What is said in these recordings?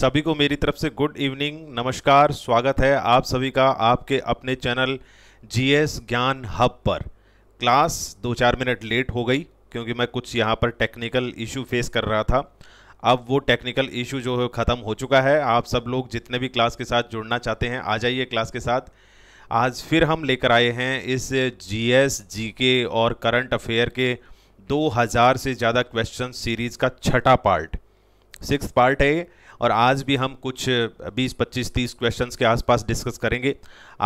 सभी को मेरी तरफ से गुड इवनिंग नमस्कार स्वागत है आप सभी का आपके अपने चैनल जीएस ज्ञान हब पर क्लास दो चार मिनट लेट हो गई क्योंकि मैं कुछ यहाँ पर टेक्निकल इशू फेस कर रहा था अब वो टेक्निकल इशू जो है ख़त्म हो चुका है आप सब लोग जितने भी क्लास के साथ जुड़ना चाहते हैं आ जाइए क्लास के साथ आज फिर हम लेकर आए हैं इस जी एस और करंट अफेयर के दो से ज़्यादा क्वेश्चन सीरीज़ का छठा पार्ट सिक्स पार्ट है और आज भी हम कुछ 20, 25, 30 क्वेश्चंस के आसपास डिस्कस करेंगे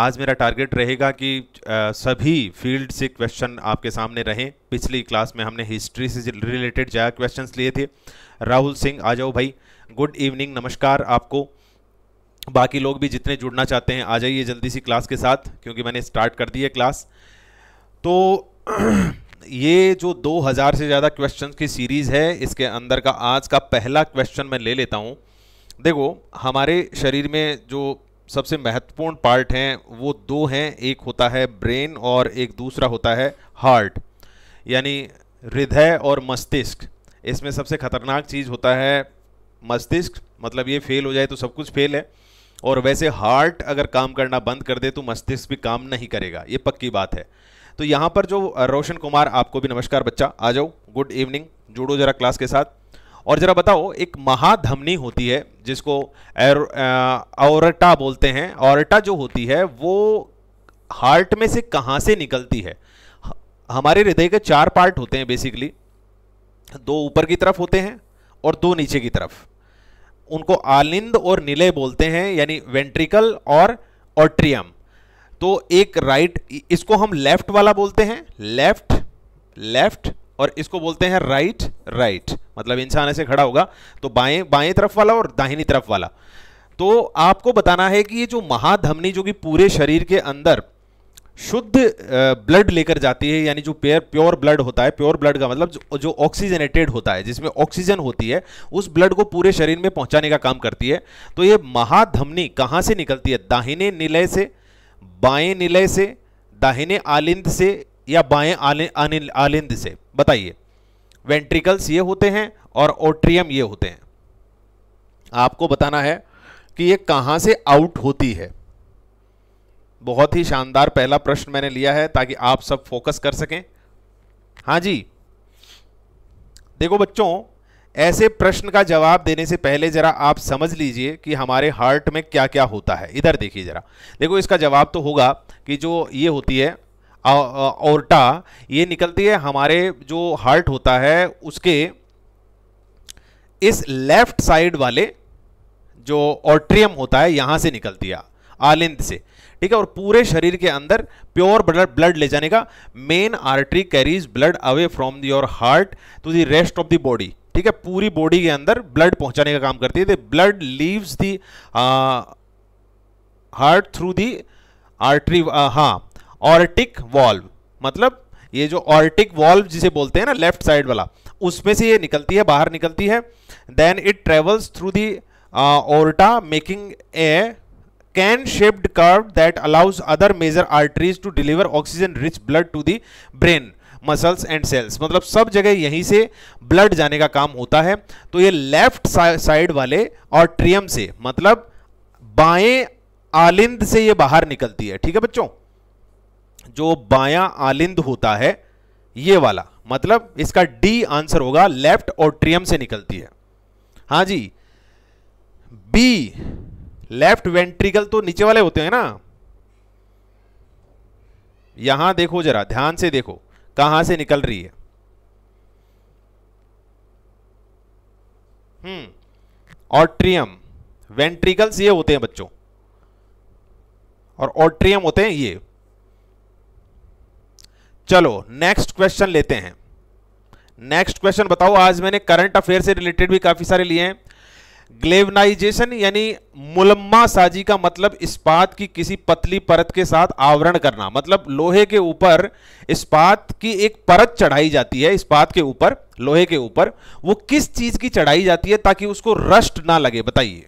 आज मेरा टारगेट रहेगा कि आ, सभी फील्ड से क्वेश्चन आपके सामने रहें पिछली क्लास में हमने हिस्ट्री से रिलेटेड ज़्यादा क्वेश्चन लिए थे राहुल सिंह आ जाओ भाई गुड इवनिंग नमस्कार आपको बाकी लोग भी जितने जुड़ना चाहते हैं आ जाइए जल्दी सी क्लास के साथ क्योंकि मैंने स्टार्ट कर दी है क्लास तो ये जो 2000 से ज़्यादा क्वेश्चन की सीरीज़ है इसके अंदर का आज का पहला क्वेश्चन मैं ले लेता हूँ देखो हमारे शरीर में जो सबसे महत्वपूर्ण पार्ट हैं वो दो हैं एक होता है ब्रेन और एक दूसरा होता है हार्ट यानी हृदय और मस्तिष्क इसमें सबसे खतरनाक चीज़ होता है मस्तिष्क मतलब ये फेल हो जाए तो सब कुछ फेल है और वैसे हार्ट अगर काम करना बंद कर दे तो मस्तिष्क भी काम नहीं करेगा ये पक्की बात है तो यहाँ पर जो रोशन कुमार आपको भी नमस्कार बच्चा आ जाओ गुड इवनिंग जुड़ो जरा क्लास के साथ और ज़रा बताओ एक महाधमनी होती है जिसको औरटा बोलते हैं औरटा जो होती है वो हार्ट में से कहाँ से निकलती है हमारे हृदय के चार पार्ट होते हैं बेसिकली दो ऊपर की तरफ होते हैं और दो नीचे की तरफ उनको आलिंद और निलय बोलते हैं यानी वेंट्रिकल और ऑट्रियम तो एक राइट इसको हम लेफ्ट वाला बोलते हैं लेफ्ट लेफ्ट और इसको बोलते हैं राइट राइट मतलब इंसान ऐसे खड़ा होगा तो बाएं बाएं तरफ वाला और दाहिनी तरफ वाला तो आपको बताना है कि ये जो महाधमनी जो कि पूरे शरीर के अंदर शुद्ध ब्लड लेकर जाती है यानी जो प्योर प्योर ब्लड होता है प्योर ब्लड का मतलब जो ऑक्सीजनेटेड होता है जिसमें ऑक्सीजन होती है उस ब्लड को पूरे शरीर में पहुंचाने का काम करती है तो ये महाधमनी कहाँ से निकलती है दाहिने निलय से बाएं निलय से दाहिने आलिंद से या बाएं आलिंद से बताइए वेंट्रिकल्स ये होते हैं और ओट्रियम ये होते हैं आपको बताना है कि ये कहाँ से आउट होती है बहुत ही शानदार पहला प्रश्न मैंने लिया है ताकि आप सब फोकस कर सकें हाँ जी देखो बच्चों ऐसे प्रश्न का जवाब देने से पहले जरा आप समझ लीजिए कि हमारे हार्ट में क्या क्या होता है इधर देखिए जरा देखो इसका जवाब तो होगा कि जो ये होती है औरटा ये निकलती है हमारे जो हार्ट होता है उसके इस लेफ्ट साइड वाले जो ऑर्ट्रियम होता है यहाँ से निकलती है आलिंद से ठीक है और पूरे शरीर के अंदर प्योर ब्लड ब्लड ले जाने का main artery carries blood away from the your heart to the rest of the body ठीक है पूरी बॉडी के अंदर ब्लड पहुंचाने का काम करती है the blood leaves the heart through the artery हाँ ऑर्टिक वॉल्व मतलब ये जो ऑर्टिक वॉल्व जिसे बोलते हैं ना लेफ्ट साइड वाला उसमें से ये निकलती है बाहर निकलती है then it travels through the aorta making a cane shaped curve that allows other major arteries to deliver oxygen rich blood to the brain muscles and cells मतलब सब जगह यहीं से ब्लड जाने का काम होता है तो ये लेफ्ट साइड वाले और ट्रियम से मतलब बाएं आलिंद से ये बाहर निकलती है ठीक है बच्चों जो बायां आलिंद होता है ये वाला मतलब इसका डी आंसर होगा लेफ्ट ऑट्रियम से निकलती है हाँ जी बी लेफ्ट वेंट्रिकल तो नीचे वाले होते हैं ना यहां देखो जरा ध्यान से देखो कहां से निकल रही है हम्म ऑट्रियम वेंट्रिकल्स ये होते हैं बच्चों और ऑट्रियम होते हैं ये चलो नेक्स्ट क्वेश्चन लेते हैं नेक्स्ट क्वेश्चन बताओ आज मैंने करंट अफेयर से रिलेटेड भी काफ़ी सारे लिए हैं ग्लेवनाइजेशन यानी मुलम्मा साजी का मतलब इस्पात की किसी पतली परत के साथ आवरण करना मतलब लोहे के ऊपर इस्पात की एक परत चढ़ाई जाती है इस्पात के ऊपर लोहे के ऊपर वो किस चीज की चढ़ाई जाती है ताकि उसको रस्ट ना लगे बताइए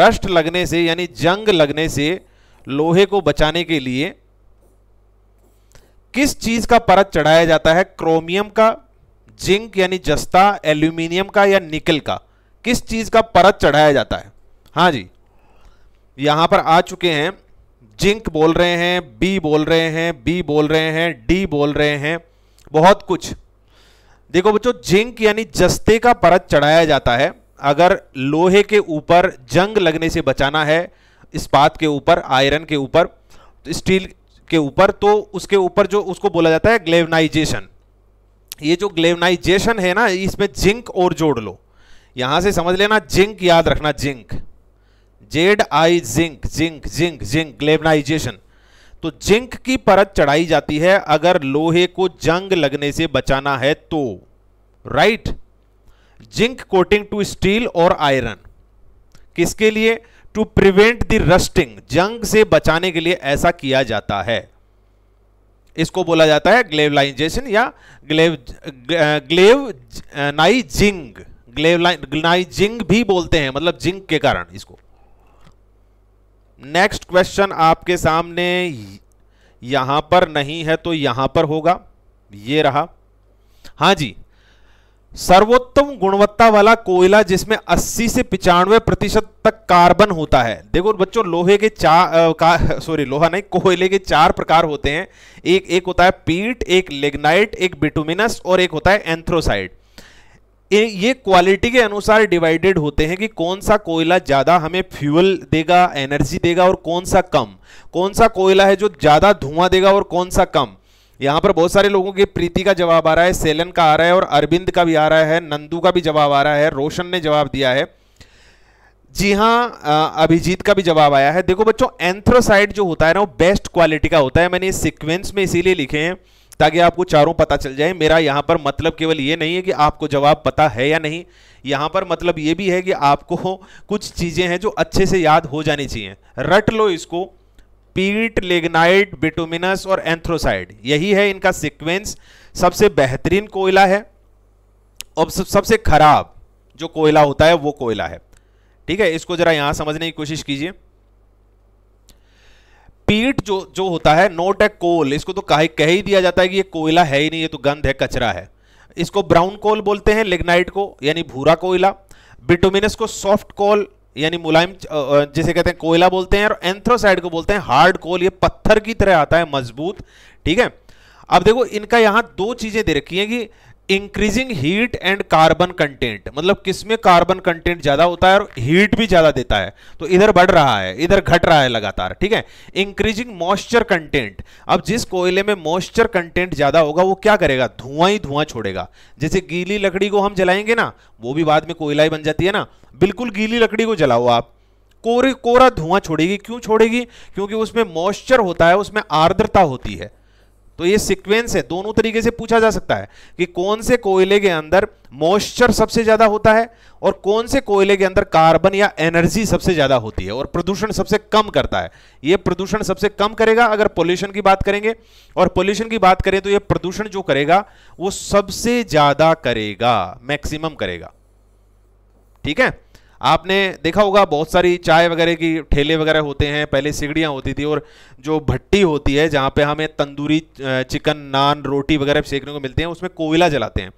रस्ट लगने से यानी जंग लगने से लोहे को बचाने के लिए किस चीज का परत चढ़ाया जाता है क्रोमियम का जिंक यानी जस्ता एल्यूमिनियम का या निकल का किस चीज का परत चढ़ाया जाता है हाँ जी यहां पर आ चुके हैं जिंक बोल रहे हैं बी बोल रहे हैं बी बोल रहे हैं डी बोल रहे हैं बहुत कुछ देखो बच्चों जिंक यानी जस्ते का परत चढ़ाया जाता है अगर लोहे के ऊपर जंग लगने से बचाना है इस्पात के ऊपर आयरन के ऊपर तो स्टील के ऊपर तो उसके ऊपर जो उसको बोला जाता है ग्लेवनाइजेशन ये जो ग्लेवनाइजेशन है ना इसमें जिंक और जोड़ लो यहां से समझ लेना जिंक याद रखना zinc Z I zinc zinc zinc zinc galvanization तो जिंक की परत चढ़ाई जाती है अगर लोहे को जंग लगने से बचाना है तो right zinc coating to steel और आयरन किसके लिए टू प्रिवेंट द रस्टिंग जंग से बचाने के लिए ऐसा किया जाता है इसको बोला जाता है ग्लेवलाइजेशन या ग्लेव ग्लेव नाइजिंग ग्लेवलाइजिंग भी बोलते हैं मतलब जिंक के कारण इसको नेक्स्ट क्वेश्चन आपके सामने यहां पर नहीं है तो यहां पर होगा ये रहा हाँ जी सर्वोत्तम गुणवत्ता वाला कोयला जिसमें 80 से पिचानवे प्रतिशत तक कार्बन होता है देखो बच्चों लोहे के चार सॉरी लोहा नहीं कोयले के चार प्रकार होते हैं एक एक होता है पीट एक लेग्नाइट एक बिटुमिनस और एक होता है एंथ्रोसाइड ये क्वालिटी के अनुसार डिवाइडेड होते हैं कि कौन सा कोयला ज़्यादा हमें फ्यूल देगा एनर्जी देगा और कौन सा कम कौन सा कोयला है जो ज़्यादा धुआं देगा और कौन सा कम यहाँ पर बहुत सारे लोगों के प्रीति का जवाब आ रहा है सेलन का आ रहा है और अरविंद का भी आ रहा है नंदू का भी जवाब आ रहा है रोशन ने जवाब दिया है जी हाँ अभिजीत का भी जवाब आया है देखो बच्चों एंथ्रोसाइड जो होता है ना वो बेस्ट क्वालिटी का होता है मैंने इस में इसीलिए लिखे हैं ताकि आपको चारों पता चल जाए मेरा यहाँ पर मतलब केवल ये नहीं है कि आपको जवाब पता है या नहीं यहाँ पर मतलब ये भी है कि आपको कुछ चीज़ें हैं जो अच्छे से याद हो जानी चाहिए रट लो इसको पीट लिग्नाइट बिटुमिनस और एंथ्रोसाइड यही है इनका सीक्वेंस सबसे बेहतरीन कोयला है और सबसे खराब जो कोयला होता है वो कोयला है ठीक है इसको जरा यहां समझने की कोशिश कीजिए पीट जो जो होता है नोट ए कोल इसको तो कह ही दिया जाता है कि ये कोयला है ही नहीं ये तो गंध है कचरा है इसको ब्राउन कोल बोलते हैं लिग्नाइट को यानी भूरा कोयला बिटोमिनस को सॉफ्ट कोल यानी मुलायम जिसे कहते हैं कोयला बोलते हैं और एंथ्रोसाइड को बोलते हैं हार्ड कोल ये पत्थर की तरह आता है मजबूत ठीक है अब देखो इनका यहां दो चीजें दे रखी हैं कि increasing heat and carbon content मतलब किसमें कार्बन कंटेंट ज्यादा होता है और हीट भी ज्यादा देता है तो इधर बढ़ रहा है इधर घट रहा है लगातार ठीक है इंक्रीजिंग मॉइस्चर कंटेंट अब जिस कोयले में मॉइस्चर कंटेंट ज्यादा होगा वो क्या करेगा धुआं ही धुआं छोड़ेगा जैसे गीली लकड़ी को हम जलाएंगे ना वो भी बाद में कोयला ही बन जाती है ना बिल्कुल गीली लकड़ी को जलाओ आप कोरे कोरा धुआं छोड़ेगी क्यों छोड़ेगी क्योंकि उसमें मॉइस्चर होता है उसमें आर्द्रता होती है तो ये सीक्वेंस है दोनों तरीके से पूछा जा सकता है कि कौन से कोयले के अंदर मॉइस्चर सबसे ज्यादा होता है और कौन से कोयले के अंदर कार्बन या एनर्जी सबसे ज्यादा होती है और प्रदूषण सबसे कम करता है ये प्रदूषण सबसे कम करेगा अगर पोल्यूशन की बात करेंगे और पोल्यूशन की बात करें तो ये प्रदूषण जो करेगा वो सबसे ज्यादा करेगा मैक्सिमम करेगा ठीक है आपने देखा होगा बहुत सारी चाय वगैरह की ठेले वगैरह होते हैं पहले सिगड़ियाँ होती थी और जो भट्टी होती है जहाँ पे हमें तंदूरी चिकन नान रोटी वगैरह सेकने को मिलते हैं उसमें कोयला जलाते हैं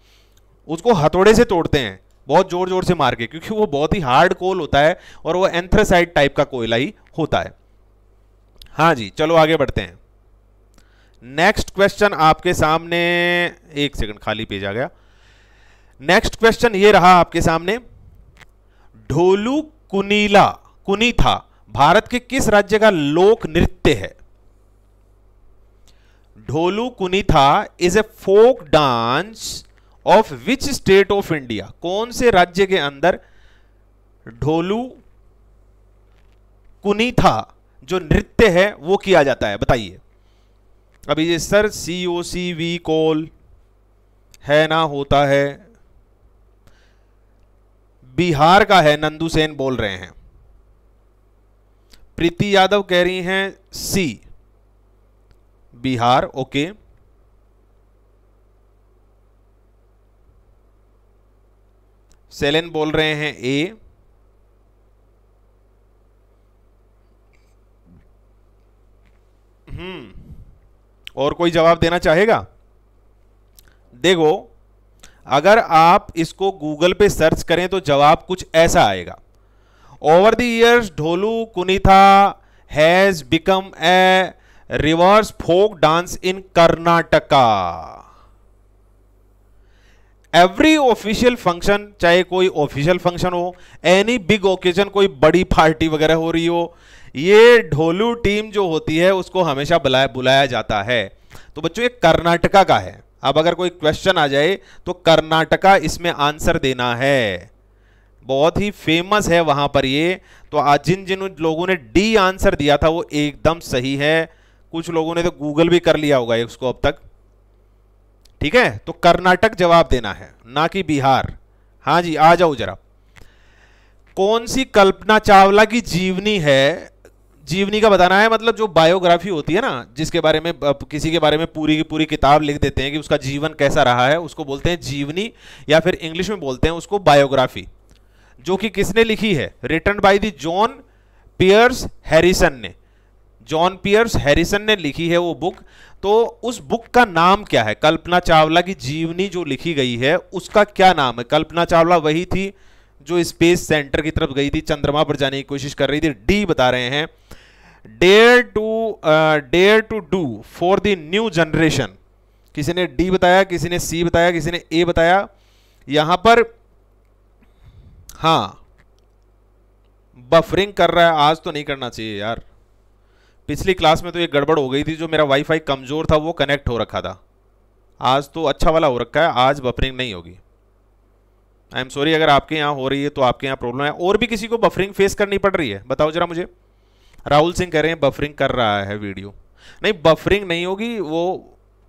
उसको हथौड़े से तोड़ते हैं बहुत ज़ोर ज़ोर से मार के क्योंकि वो बहुत ही हार्ड कोल होता है और वो एंथ्रासाइड टाइप का कोयला ही होता है हाँ जी चलो आगे बढ़ते हैं नेक्स्ट क्वेश्चन आपके सामने एक सेकंड खाली पेज आ गया नेक्स्ट क्वेश्चन ये रहा आपके सामने ढोलू कुनीला कुनी था भारत के किस राज्य का लोक नृत्य है Dollu Kunitha is a folk dance of which state of India कौन से राज्य के अंदर ढोलू कुनी था जो नृत्य है वो किया जाता है बताइए अभी ये sir C O C V call है ना होता है बिहार का है नंदू सेन बोल रहे हैं प्रीति यादव कह रही हैं सी बिहार ओके सेलेन बोल रहे हैं ए हम्म और कोई जवाब देना चाहेगा देखो अगर आप इसको गूगल पे सर्च करें तो जवाब कुछ ऐसा आएगा over the years Dollu Kunitha has become a reverse folk dance in Karnataka every official function चाहे कोई ऑफिशियल फंक्शन हो एनी बिग ओकेजन कोई बड़ी पार्टी वगैरह हो रही हो ये ढोलू टीम जो होती है उसको हमेशा बुलाया बुलाया जाता है तो बच्चों ये कर्नाटका का है अब अगर कोई क्वेश्चन आ जाए तो कर्नाटका इसमें आंसर देना है बहुत ही फेमस है वहां पर ये तो आज जिन जिन लोगों ने डी आंसर दिया था वो एकदम सही है कुछ लोगों ने तो गूगल भी कर लिया होगा उसको अब तक ठीक है तो कर्नाटक जवाब देना है ना कि बिहार हाँ जी आ जाओ जरा कौन सी कल्पना चावला की जीवनी है जीवनी का बताना है मतलब जो बायोग्राफी होती है ना जिसके बारे में किसी के बारे में पूरी की पूरी किताब लिख देते हैं कि उसका जीवन कैसा रहा है उसको बोलते हैं जीवनी या फिर इंग्लिश में बोलते हैं उसको बायोग्राफी जो कि किसने लिखी है written by the John Pierce Harrison ने जॉन पियर्स हैरिसन ने लिखी है वो बुक तो उस बुक का नाम क्या है कल्पना चावला की जीवनी जो लिखी गई है उसका क्या नाम है कल्पना चावला वही थी जो स्पेस सेंटर की तरफ गई थी चंद्रमा पर जाने की कोशिश कर रही थी डी बता रहे हैं dare to dare to do for the new generation किसी ने डी बताया किसी ने सी बताया किसी ने ए बताया यहां पर हाँ बफरिंग कर रहा है आज तो नहीं करना चाहिए यार पिछली क्लास में तो ये गड़बड़ हो गई थी जो मेरा वाईफाई कमज़ोर था वो कनेक्ट हो रखा था आज तो अच्छा वाला हो रखा है आज बफरिंग नहीं होगी आई एम सॉरी अगर आपके यहाँ हो रही है तो आपके यहाँ प्रॉब्लम है और भी किसी को बफरिंग फेस करनी पड़ रही है बताओ जरा मुझे राहुल सिंह कह रहे हैं बफरिंग कर रहा है वीडियो नहीं बफरिंग नहीं होगी वो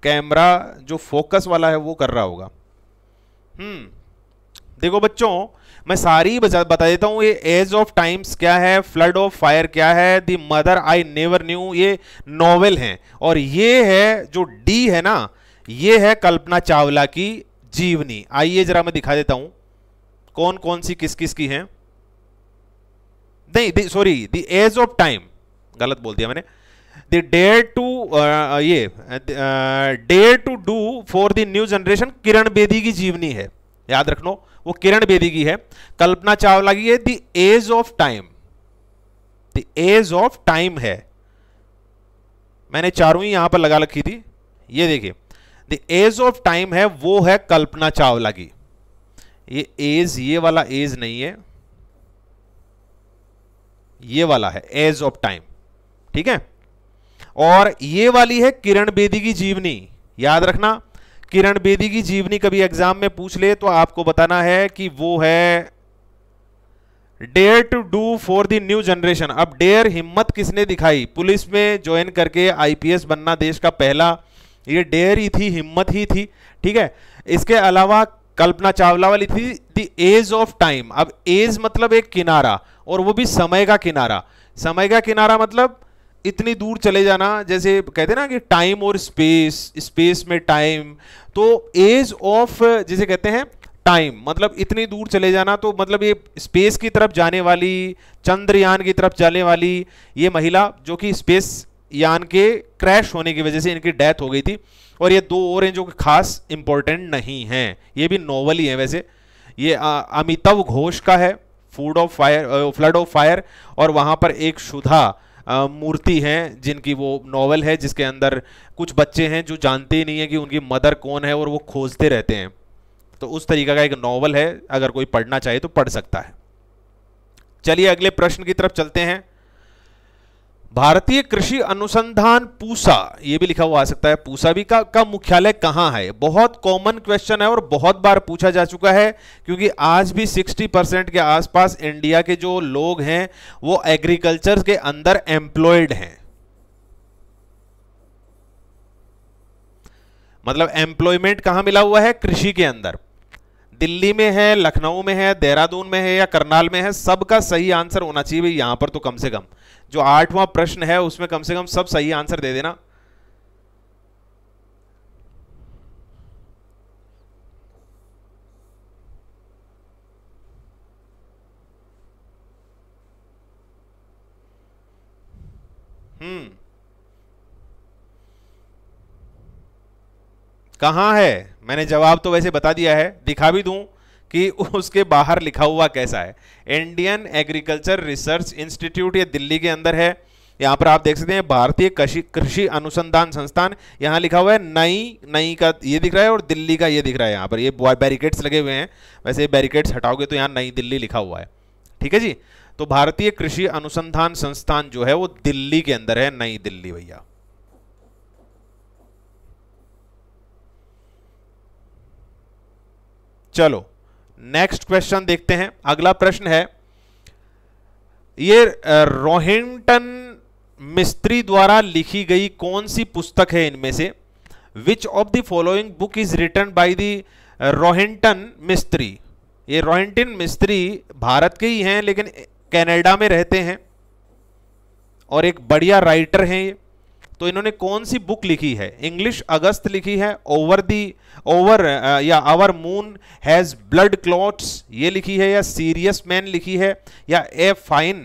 कैमरा जो फोकस वाला है वो कर रहा होगा हम्म देखो बच्चों मैं सारी बता देता हूँ ये एज ऑफ टाइम्स क्या है फ्लड ऑफ फायर क्या है the mother I never knew ये नॉवेल हैं और ये है जो डी है ना ये है कल्पना चावला की जीवनी आइए जरा मैं दिखा देता हूँ कौन कौन सी किस किस की हैं नहीं sorry the age of time गलत बोल दिया मैंने द डेयर टू ये dare to do for the new generation Kiran Bedi की जीवनी है याद लो वो किरण बेदी की है कल्पना चावला की है the age of time the age of time है मैंने चारों ही यहां पर लगा रखी थी ये देखिए द एज ऑफ टाइम है वो है कल्पना चावला की ये एज ये वाला एज नहीं है ये वाला है एज ऑफ टाइम ठीक है और ये वाली है किरण बेदी की जीवनी याद रखना किरण बेदी की जीवनी कभी एग्जाम में पूछ ले तो आपको बताना है कि वो है dare to do for the new generation अब डेयर हिम्मत किसने दिखाई पुलिस में ज्वाइन करके आईपीएस बनना देश का पहला ये डेयर ही थी हिम्मत ही थी ठीक है इसके अलावा कल्पना चावला वाली थी द एज ऑफ टाइम अब एज मतलब एक किनारा और वो भी समय का किनारा समय का किनारा मतलब इतनी दूर चले जाना जैसे कहते ना कि टाइम और स्पेस स्पेस में टाइम तो एज ऑफ जिसे कहते हैं टाइम मतलब इतनी दूर चले जाना तो मतलब ये स्पेस की तरफ जाने वाली चंद्रयान की तरफ जाने वाली ये महिला जो कि स्पेस यान के क्रैश होने की वजह से इनकी डेथ हो गई थी और ये दो और हैं जो कि खास इंपॉर्टेंट नहीं हैं ये भी नॉवल ही है वैसे ये अमितव घोष का है food of fire flood of fire और वहाँ पर एक सुधा मूर्ति हैं जिनकी वो नॉवल है जिसके अंदर कुछ बच्चे हैं जो जानते ही नहीं है कि उनकी मदर कौन है और वो खोजते रहते हैं तो उस तरीका का एक नॉवल है अगर कोई पढ़ना चाहे तो पढ़ सकता है चलिए अगले प्रश्न की तरफ चलते हैं भारतीय कृषि अनुसंधान पूसा ये भी लिखा हुआ आ सकता है पूसा भी का, का मुख्यालय कहाँ है बहुत कॉमन क्वेश्चन है और बहुत बार पूछा जा चुका है क्योंकि आज भी 60 परसेंट के आसपास इंडिया के जो लोग हैं वो एग्रीकल्चर के अंदर एम्प्लॉयड हैं मतलब एम्प्लॉयमेंट कहां मिला हुआ है कृषि के अंदर दिल्ली में है लखनऊ में है देहरादून में है या करनाल में है सबका सही आंसर होना चाहिए भाई यहां पर तो कम से कम जो आठवां प्रश्न है उसमें कम से कम सब सही आंसर दे देना हम्म कहां है मैंने जवाब तो वैसे बता दिया है दिखा भी दूं कि उसके बाहर लिखा हुआ कैसा है इंडियन एग्रीकल्चर रिसर्च इंस्टीट्यूट ये दिल्ली के अंदर है यहाँ पर आप देख सकते हैं भारतीय कृषि अनुसंधान संस्थान यहाँ लिखा हुआ है नई नई का ये दिख रहा है और दिल्ली का ये दिख रहा है यहाँ पर ये बैरिकेड्स लगे हुए हैं वैसे ये बैरिकेड्स हटाओगे तो यहाँ नई दिल्ली लिखा हुआ है ठीक है जी तो भारतीय कृषि अनुसंधान संस्थान जो है वो दिल्ली के अंदर है नई दिल्ली भैया चलो नेक्स्ट क्वेश्चन देखते हैं अगला प्रश्न है ये रोहिंटन मिस्त्री द्वारा लिखी गई कौन सी पुस्तक है इनमें से which of the following book is written by the Rohinton Mistry ये रोहिंटन मिस्त्री भारत के ही हैं लेकिन कनाडा में रहते हैं और एक बढ़िया राइटर हैं ये तो इन्होंने कौन सी बुक लिखी है इंग्लिश अगस्त लिखी है ओवर दी ओवर या our moon has blood clots ये लिखी है या सीरियस मैन लिखी है या ए फाइन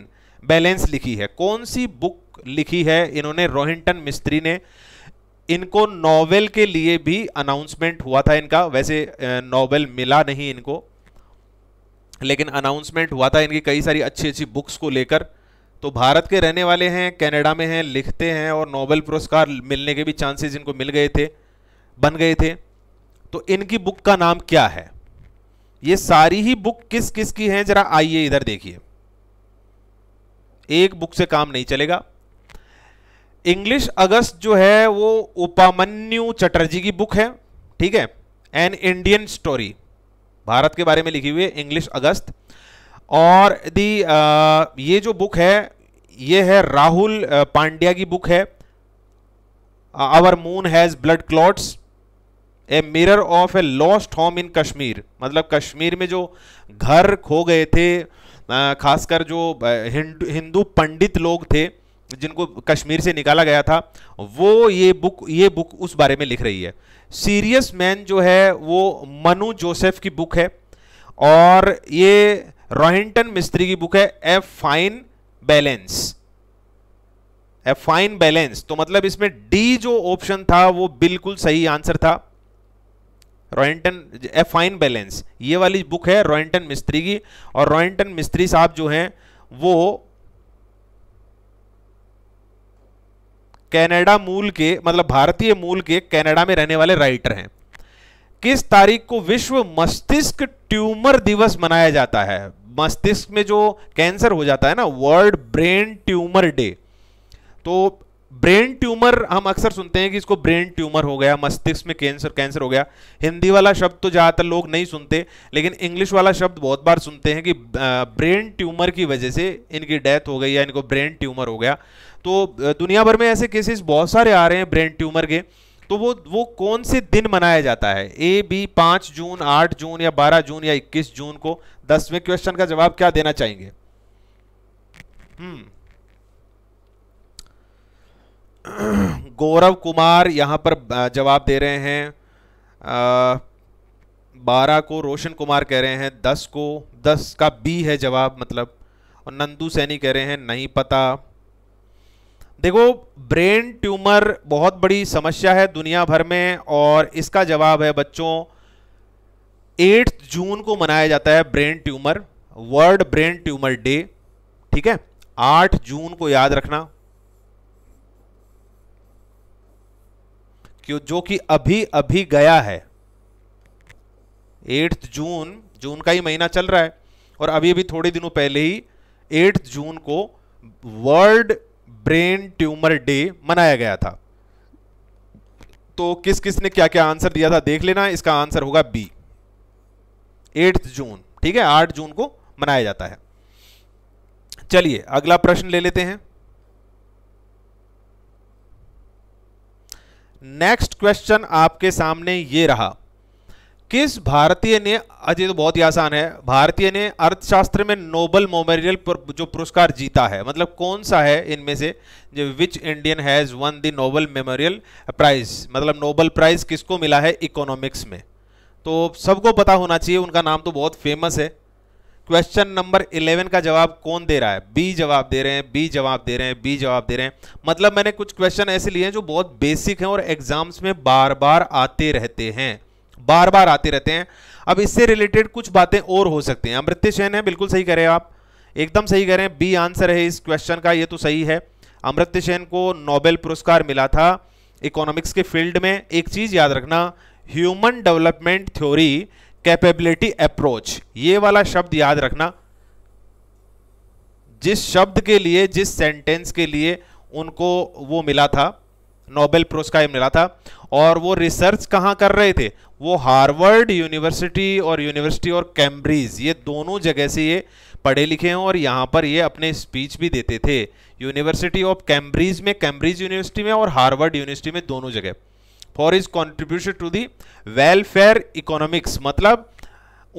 बैलेंस लिखी है कौन सी बुक लिखी है इन्होंने रोहिंटन मिस्त्री ने इनको नोवेल के लिए भी अनाउंसमेंट हुआ था इनका वैसे नोवेल uh, मिला नहीं इनको लेकिन अनाउंसमेंट हुआ था इनकी कई सारी अच्छी अच्छी बुक्स को लेकर तो भारत के रहने वाले हैं कनाडा में हैं लिखते हैं और नोबेल पुरस्कार मिलने के भी चांसेस इनको मिल गए थे बन गए थे तो इनकी बुक का नाम क्या है ये सारी ही बुक किस किस की हैं जरा आइए इधर देखिए एक बुक से काम नहीं चलेगा इंग्लिश अगस्त जो है वो उपामन्यु चटर्जी की बुक है ठीक है एन इंडियन स्टोरी भारत के बारे में लिखी हुई है इंग्लिश अगस्त और दी uh, ये जो बुक है ये है राहुल पांड्या uh, की बुक है our moon has blood clots a mirror of a lost home in Kashmir मतलब कश्मीर में जो घर खो गए थे uh, खासकर जो हिंदू पंडित लोग थे जिनको कश्मीर से निकाला गया था वो ये बुक ये बुक उस बारे में लिख रही है सीरियस मैन जो है वो मनु जोसेफ की बुक है और ये रोहिंटन मिस्त्री की बुक है a fine balance a fine balance तो मतलब इसमें डी जो ऑप्शन था वो बिल्कुल सही आंसर था रोहिंटन ए फाइन बैलेंस ये वाली बुक है रोहिंटन मिस्त्री की और रोहिंटन मिस्त्री साहब जो हैं वो कनाडा मूल के मतलब भारतीय मूल के कनाडा में रहने वाले राइटर हैं किस तारीख को विश्व मस्तिष्क ट्यूमर दिवस मनाया जाता है मस्तिष्क में जो कैंसर हो जाता है ना वर्ल्ड ब्रेन ट्यूमर डे तो ब्रेन ट्यूमर हम अक्सर सुनते हैं कि इसको ब्रेन ट्यूमर हो गया मस्तिष्क में कैंसर कैंसर हो गया हिंदी वाला शब्द तो ज़्यादातर लोग नहीं सुनते लेकिन इंग्लिश वाला शब्द बहुत बार सुनते हैं कि ब्रेन ट्यूमर की वजह से इनकी डेथ हो गई या इनको ब्रेन ट्यूमर हो गया तो दुनिया भर में ऐसे केसेस बहुत सारे आ रहे हैं ब्रेन ट्यूमर के तो वो वो कौन से दिन मनाया जाता है ए बी पांच जून आठ जून या बारह जून या इक्कीस जून को दसवें क्वेश्चन का जवाब क्या देना चाहेंगे हम्म गौरव कुमार यहां पर जवाब दे रहे हैं बारह को रोशन कुमार कह रहे हैं दस को दस का बी है जवाब मतलब और नंदू सैनी कह रहे हैं नहीं पता देखो ब्रेन ट्यूमर बहुत बड़ी समस्या है दुनिया भर में और इसका जवाब है बच्चों एट जून को मनाया जाता है brain tumour world brain tumour day ठीक है आठ जून को याद रखना क्यों जो कि अभी अभी गया है एट जून जून का ही महीना चल रहा है और अभी अभी थोड़े दिनों पहले ही एट जून को वर्ल्ड ब्रेन ट्यूमर डे मनाया गया था तो किस किस ने क्या क्या आंसर दिया था देख लेना इसका आंसर होगा बी एट जून ठीक है आठ जून को मनाया जाता है चलिए अगला प्रश्न ले लेते हैं नेक्स्ट क्वेश्चन आपके सामने ये रहा किस भारतीय ने अजय तो बहुत ही आसान है भारतीय ने अर्थशास्त्र में नोबल मेमोरियल पर जो पुरस्कार जीता है मतलब कौन सा है इनमें से जो which Indian has won the Nobel memorial prize मतलब नोबल प्राइज किसको मिला है इकोनॉमिक्स में तो सबको पता होना चाहिए उनका नाम तो बहुत फेमस है क्वेश्चन नंबर 11 का जवाब कौन दे रहा है बी जवाब दे रहे हैं बी जवाब दे रहे हैं बी जवाब दे रहे हैं मतलब मैंने कुछ क्वेश्चन ऐसे लिए हैं जो बहुत बेसिक हैं और एग्जाम्स में बार बार आते रहते हैं बार बार आते रहते हैं अब इससे रिलेटेड कुछ बातें और हो सकती हैं अमृत्य सेन है बिल्कुल सही करें आप एकदम सही करें बी आंसर है इस क्वेश्चन का ये तो सही है अमृत सेन को नोबेल पुरस्कार मिला था इकोनॉमिक्स के फील्ड में एक चीज़ याद रखना human development theory capability approach ये वाला शब्द याद रखना जिस शब्द के लिए जिस सेंटेंस के लिए उनको वो मिला था नोबेल पुरस्कार मिला था और वो रिसर्च कहाँ कर रहे थे वो हार्वर्ड यूनिवर्सिटी और यूनिवर्सिटी और कैम्ब्रिज ये दोनों जगह से ये पढ़े लिखे हैं और यहाँ पर ये अपने स्पीच भी देते थे यूनिवर्सिटी ऑफ कैम्ब्रिज में कैम्ब्रिज यूनिवर्सिटी में और हार्वर्ड यूनिवर्सिटी में दोनों जगह for his contribution to the welfare economics मतलब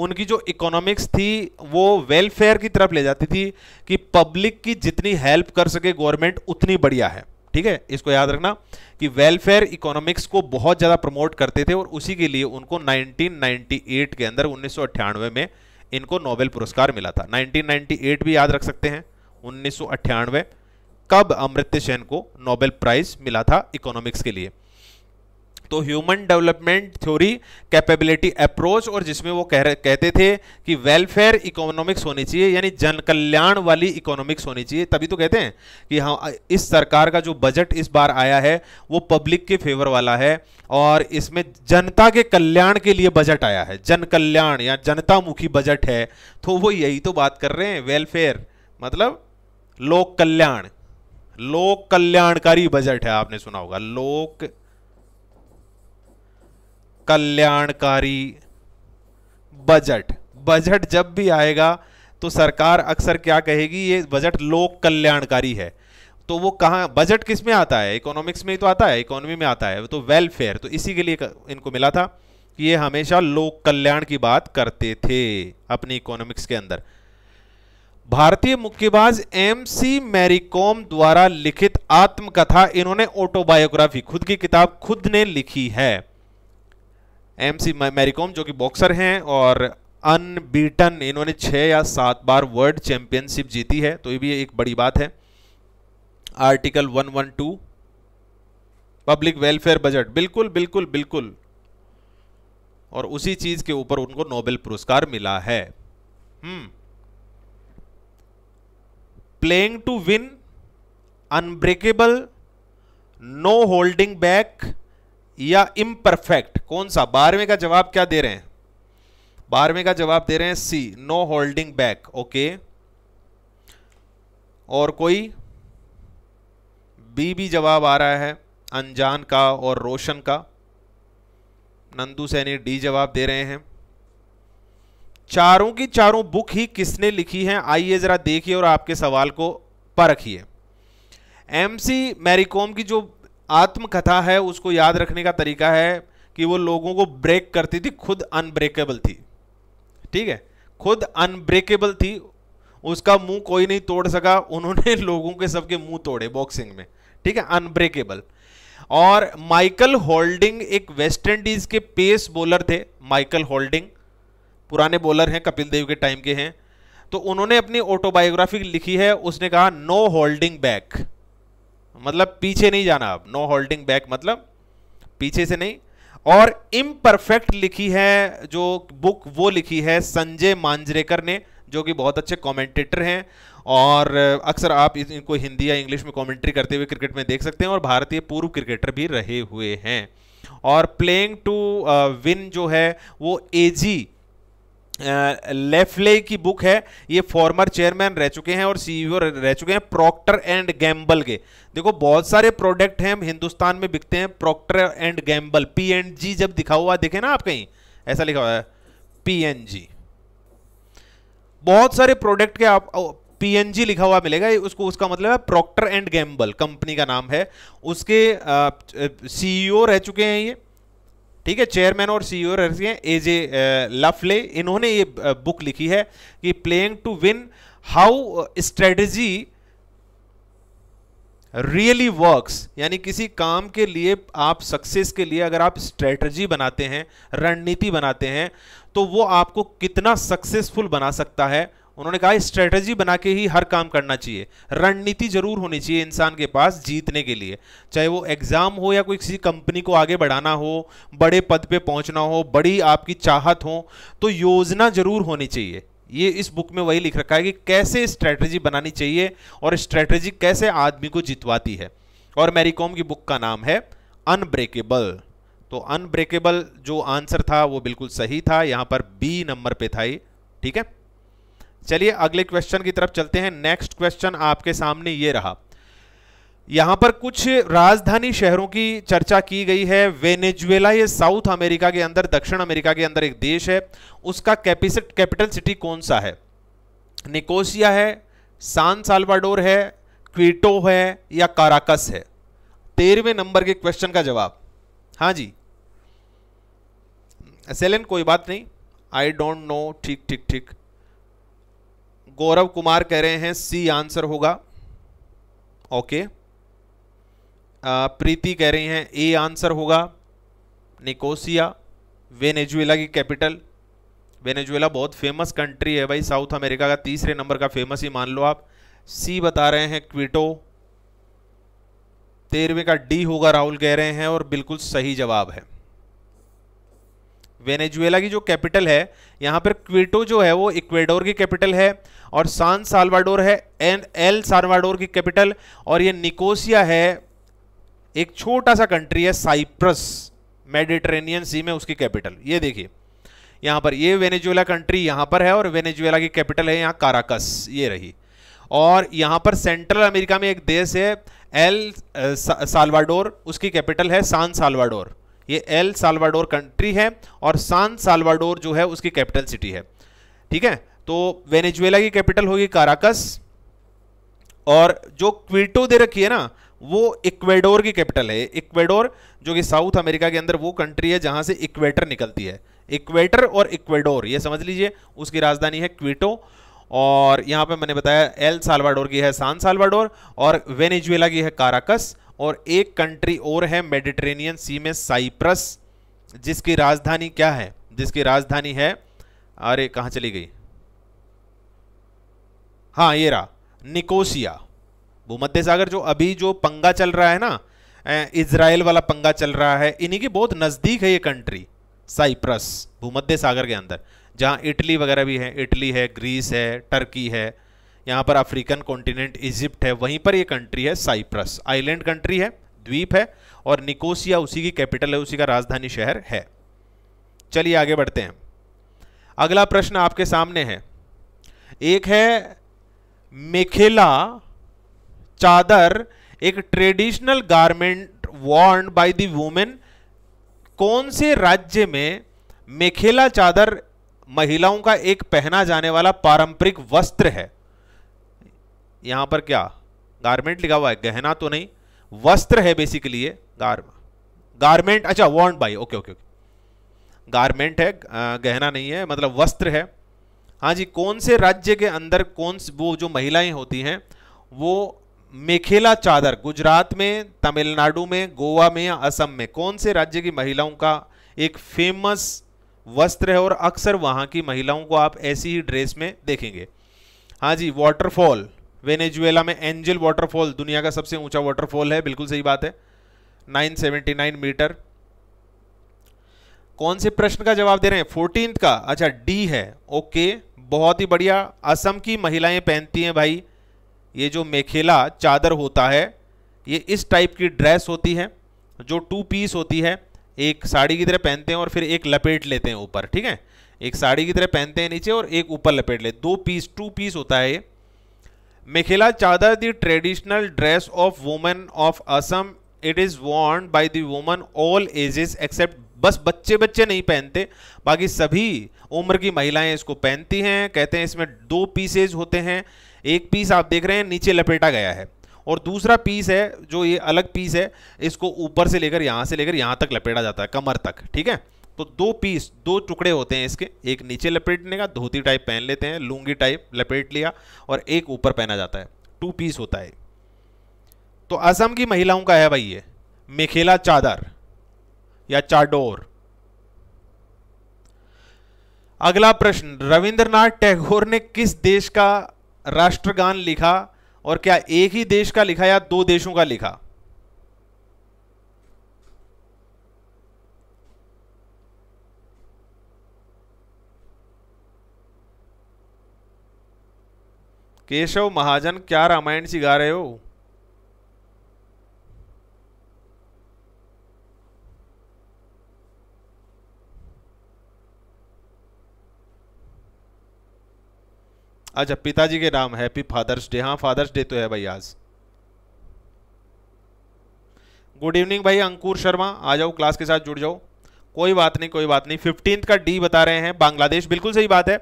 उनकी जो इकोनॉमिक्स थी वो वेलफेयर की तरफ ले जाती थी कि पब्लिक की जितनी हेल्प कर सके गवर्नमेंट उतनी बढ़िया है ठीक है इसको याद रखना कि वेलफेयर इकोनॉमिक्स को बहुत ज़्यादा प्रमोट करते थे और उसी के लिए उनको 1998 के अंदर उन्नीस में इनको नोबेल पुरस्कार मिला था 1998 भी याद रख सकते हैं उन्नीस कब अमृत सेन को नोबेल प्राइज मिला था इकोनॉमिक्स के लिए तो human development theory capability approach और जिसमें वो कह कहते थे कि वेलफेयर इकोनॉमिक्स होनी चाहिए यानी जन कल्याण वाली इकोनॉमिक्स होनी चाहिए तभी तो कहते हैं कि हाँ इस सरकार का जो बजट इस बार आया है वो पब्लिक के फेवर वाला है और इसमें जनता के कल्याण के लिए बजट आया है जन कल्याण या जनता मुखी बजट है तो वो यही तो बात कर रहे हैं वेलफेयर मतलब लोक कल्याण लोक कल्याणकारी बजट है आपने सुना होगा लोक कल्याणकारी बजट बजट जब भी आएगा तो सरकार अक्सर क्या कहेगी ये बजट लोक कल्याणकारी है तो वो कहाँ बजट किस में आता है इकोनॉमिक्स में ही तो आता है इकोनॉमी में आता है तो वेलफेयर तो इसी के लिए इनको मिला था कि ये हमेशा लोक कल्याण की बात करते थे अपनी इकोनॉमिक्स के अंदर भारतीय मुक्केबाज एम सी मैरीकॉम द्वारा लिखित आत्मकथा इन्होंने ऑटोबायोग्राफी खुद की किताब खुद ने लिखी है एम सी मैरीकॉम जो कि बॉक्सर हैं और अनबीटन इन्होंने छः या सात बार वर्ल्ड चैंपियनशिप जीती है तो ये भी एक बड़ी बात है आर्टिकल 112 पब्लिक वेलफेयर बजट बिल्कुल बिल्कुल बिल्कुल और उसी चीज के ऊपर उनको नोबेल पुरस्कार मिला है hmm playing to win unbreakable no holding back या इम्परफेक्ट कौन सा बारहवें का जवाब क्या दे रहे हैं बारहवें का जवाब दे रहे हैं C no holding back okay और कोई बी भी जवाब आ रहा है अनजान का और रोशन का नंदू सैनी डी जवाब दे रहे हैं चारों की चारों बुक ही किसने लिखी है आइए ज़रा देखिए और आपके सवाल को परखिए एमसी मैरीकॉम की जो आत्मकथा है उसको याद रखने का तरीका है कि वो लोगों को ब्रेक करती थी खुद अनब्रेकेबल थी ठीक है खुद अनब्रेकेबल थी उसका मुंह कोई नहीं तोड़ सका उन्होंने लोगों के सबके मुंह तोड़े बॉक्सिंग में ठीक है अनब्रेकेबल और माइकल होल्डिंग एक वेस्ट इंडीज के पेस बॉलर थे माइकल होल्डिंग पुराने बॉलर हैं कपिल देव के टाइम के हैं तो उन्होंने अपनी ऑटोबायोग्राफी लिखी है उसने कहा नो होल्डिंग बैक मतलब पीछे नहीं जाना अब नो होल्डिंग बैक मतलब पीछे से नहीं और इम्परफेक्ट लिखी है जो बुक वो लिखी है संजय मांजरेकर ने जो कि बहुत अच्छे कमेंटेटर हैं और अक्सर आप इनको हिंदी या इंग्लिश में कमेंट्री करते हुए क्रिकेट में देख सकते हैं और भारतीय पूर्व क्रिकेटर भी रहे हुए हैं और प्लेइंग टू विन जो है वो एजी लेफले की बुक है ये फॉर्मर चेयरमैन रह चुके हैं और सीईओ e रह चुके हैं प्रोक्टर एंड गैम्बल के देखो बहुत सारे प्रोडक्ट हैं हिंदुस्तान में बिकते हैं Procter and Gamble P G जब दिखा हुआ देखे ना आप कहीं ऐसा लिखा हुआ है पी एन जी बहुत सारे प्रोडक्ट के आप पीएनजी लिखा हुआ मिलेगा उसको उसका मतलब है प्रोक्टर एंड गैम्बल कंपनी का नाम है उसके सीईओ e रह चुके हैं ये ठीक है चेयरमैन और सीईओ रहते हैं ए जे लफले इन्होंने ये बुक लिखी है कि playing to win how strategy really works यानी किसी काम के लिए आप सक्सेस के लिए अगर आप स्ट्रेटजी बनाते हैं रणनीति बनाते हैं तो वो आपको कितना सक्सेसफुल बना सकता है उन्होंने कहा स्ट्रेटजी बना के ही हर काम करना चाहिए रणनीति जरूर होनी चाहिए इंसान के पास जीतने के लिए चाहे वो एग्ज़ाम हो या कोई किसी कंपनी को आगे बढ़ाना हो बड़े पद पे पहुंचना हो बड़ी आपकी चाहत हो तो योजना जरूर होनी चाहिए ये इस बुक में वही लिख रखा है कि कैसे स्ट्रैटेजी बनानी चाहिए और स्ट्रैटेजी कैसे आदमी को जितवाती है और मैरीकॉम की बुक का नाम है अनब्रेकेबल तो अनब्रेकेबल जो आंसर था वो बिल्कुल सही था यहाँ पर बी नंबर पे था ये ठीक है चलिए अगले क्वेश्चन की तरफ चलते हैं नेक्स्ट क्वेश्चन आपके सामने ये रहा यहां पर कुछ राजधानी शहरों की चर्चा की गई है वेनेजुएला ये साउथ अमेरिका के अंदर दक्षिण अमेरिका के अंदर एक देश है उसका कैपिसिट कैपिटल सिटी कौन सा है निकोसिया है सान साल्वाडोर है क्विटो है या काराकस है तेरहवें नंबर के क्वेश्चन का जवाब हाँ जी सेलेन कोई बात नहीं आई डोंट नो ठीक ठीक ठीक गौरव कुमार कह रहे हैं सी आंसर होगा ओके प्रीति कह रही हैं ए आंसर होगा निकोसिया वेनेजुएला की कैपिटल वेनेजुएला बहुत फेमस कंट्री है भाई साउथ अमेरिका का तीसरे नंबर का फेमस ही मान लो आप सी बता रहे हैं क्विटो तेरहवें का डी होगा राहुल कह रहे हैं और बिल्कुल सही जवाब है वेनेजुएला की जो कैपिटल है यहाँ पर क्विटो जो है वो इक्वेडोर की कैपिटल है और सान सालवाडोर है एन एल सालवाडोर की कैपिटल और ये निकोसिया है एक छोटा सा कंट्री है साइप्रस मेडिट्रेनियन सी में उसकी कैपिटल ये देखिए यहाँ पर ये वेनेजुएला कंट्री यहाँ पर है और वेनेजुएला की कैपिटल है यहाँ काराकस ये रही और यहाँ पर सेंट्रल अमेरिका में एक देश है एल सालवाडोर उसकी कैपिटल है सान सालवाडोर ये एल सालवाडोर कंट्री है और सान सालवाडोर जो है उसकी कैपिटल सिटी है ठीक है तो वेनेजुएला की कैपिटल होगी काराकस और जो क्विटो दे रखी है ना वो इक्वेडोर की कैपिटल है इक्वेडोर जो कि साउथ अमेरिका के अंदर वो कंट्री है जहां से इक्वेटर निकलती है इक्वेटर और इक्वेडोर ये समझ लीजिए उसकी राजधानी है क्विटो और यहाँ पे मैंने बताया एल सालवाडोर की है सान सालवाडोर और वेनेजुएला की है काराकस और एक कंट्री और है मेडिटेरेनियन सी में साइप्रस जिसकी राजधानी क्या है जिसकी राजधानी है अरे कहाँ चली गई हाँ ये रहा निकोसिया वो मध्य सागर जो अभी जो पंगा चल रहा है ना इसराइल वाला पंगा चल रहा है इन्हीं की बहुत नज़दीक है ये कंट्री साइप्रस भूमध्य सागर के अंदर जहाँ इटली वगैरह भी है इटली है ग्रीस है टर्की है यहाँ पर अफ्रीकन कॉन्टिनेंट इजिप्ट है वहीं पर ये कंट्री है साइप्रस आइलैंड कंट्री है द्वीप है और निकोसिया उसी की कैपिटल है उसी का राजधानी शहर है चलिए आगे बढ़ते हैं अगला प्रश्न आपके सामने है एक है मेखेला चादर एक traditional garment worn by the women कौन से राज्य में मेखेला चादर महिलाओं का एक पहना जाने वाला पारंपरिक वस्त्र है यहाँ पर क्या गारमेंट लिखा हुआ है गहना तो नहीं वस्त्र है बेसिकली ये गार गारमेंट अच्छा वॉन्ट by okay okay okay garment है गहना नहीं है मतलब वस्त्र है हाँ जी कौन से राज्य के अंदर कौन वो जो महिलाएं होती हैं वो मेखेला चादर गुजरात में तमिलनाडु में गोवा में या असम में कौन से राज्य की महिलाओं का एक फेमस वस्त्र है और अक्सर वहाँ की महिलाओं को आप ऐसी ही ड्रेस में देखेंगे हाँ जी वाटरफॉल वेनेजुएला में एंजल वाटरफॉल दुनिया का सबसे ऊंचा वाटरफॉल है बिल्कुल सही बात है 979 मीटर कौन से प्रश्न का जवाब दे रहे हैं फोर्टीन का अच्छा डी है ओके बहुत ही बढ़िया असम की महिलाएं पहनती हैं भाई ये जो मेखेला चादर होता है ये इस टाइप की ड्रेस होती है जो टू पीस होती है एक साड़ी की तरह पहनते हैं और फिर एक लपेट लेते हैं ऊपर ठीक है एक साड़ी की तरह पहनते हैं नीचे और एक ऊपर लपेट ले दो पीस टू पीस होता है ये mekhela chador the traditional dress of women of Assam it is worn by the women all ages except बस बच्चे बच्चे नहीं पहनते बाकी सभी उम्र की महिलाएं इसको पहनती हैं कहते हैं इसमें दो पीसेज होते हैं एक पीस आप देख रहे हैं नीचे लपेटा गया है और दूसरा पीस है जो ये अलग पीस है इसको ऊपर से लेकर यहाँ से लेकर यहाँ तक लपेटा जाता है कमर तक ठीक है तो दो पीस दो टुकड़े होते हैं इसके एक नीचे लपेटने का धोती टाइप पहन लेते हैं लुंगी टाइप लपेट लिया और एक ऊपर पहना जाता है टू पीस होता है तो असम की महिलाओं का है भाई ये मेखेला चादर या चाडोर अगला प्रश्न रविंद्रनाथ टैगोर ने किस देश का राष्ट्रगान लिखा और क्या एक ही देश का लिखा या दो देशों का लिखा केशव महाजन क्या रामायण सी गा रहे हो अच्छा पिताजी के नाम हैप्पी फादर्स डे हाँ फादर्स डे तो है भाई आज गुड इवनिंग भाई अंकुर शर्मा आ जाओ क्लास के साथ जुड़ जाओ कोई बात नहीं कोई बात नहीं फिफ्टींथ का डी बता रहे हैं बांग्लादेश बिल्कुल सही बात है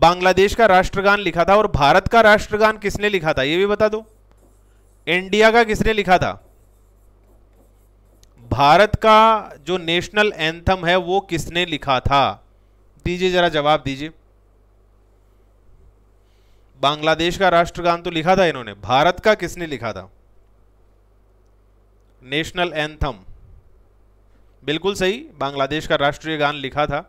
बांग्लादेश का राष्ट्रगान लिखा था और भारत का राष्ट्रगान किसने लिखा था यह भी बता दो इंडिया का किसने लिखा था भारत का जो नेशनल एंथम है वो किसने लिखा था दीजिए जरा जवाब दीजिए बांग्लादेश का राष्ट्रगान तो लिखा था इन्होंने भारत का किसने लिखा था नेशनल एंथम बिल्कुल सही बांग्लादेश का राष्ट्रीय गान लिखा था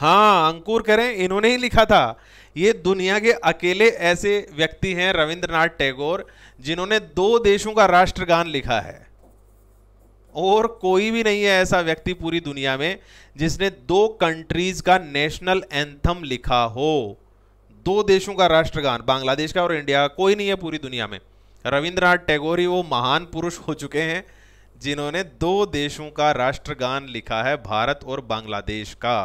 हाँ अंकुर करें इन्होंने ही लिखा था ये दुनिया के अकेले ऐसे व्यक्ति हैं रविंद्रनाथ टैगोर जिन्होंने दो देशों का राष्ट्रगान लिखा है और कोई भी नहीं है ऐसा व्यक्ति पूरी दुनिया में जिसने दो कंट्रीज का नेशनल एंथम लिखा हो दो देशों का राष्ट्रगान बांग्लादेश का और इंडिया का कोई नहीं है पूरी दुनिया में रविंद्रनाथ टैगोर ही वो महान पुरुष हो चुके हैं जिन्होंने दो देशों का राष्ट्रगान लिखा है भारत और बांग्लादेश का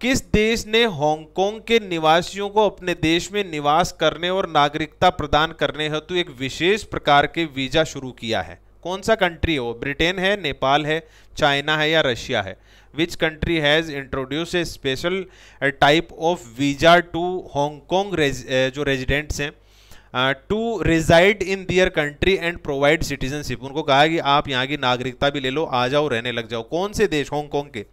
किस देश ने हांगकांग के निवासियों को अपने देश में निवास करने और नागरिकता प्रदान करने हेतु एक विशेष प्रकार के वीजा शुरू किया है कौन सा कंट्री हो ब्रिटेन है नेपाल है चाइना है या रशिया है which country has introduce a special type of visa to Hong Kong जो रेजिडेंट्स हैं to reside in their country and provide citizenship उनको कहा कि आप यहाँ की नागरिकता भी ले लो आ जाओ रहने लग जाओ कौन से देश हांगकांग के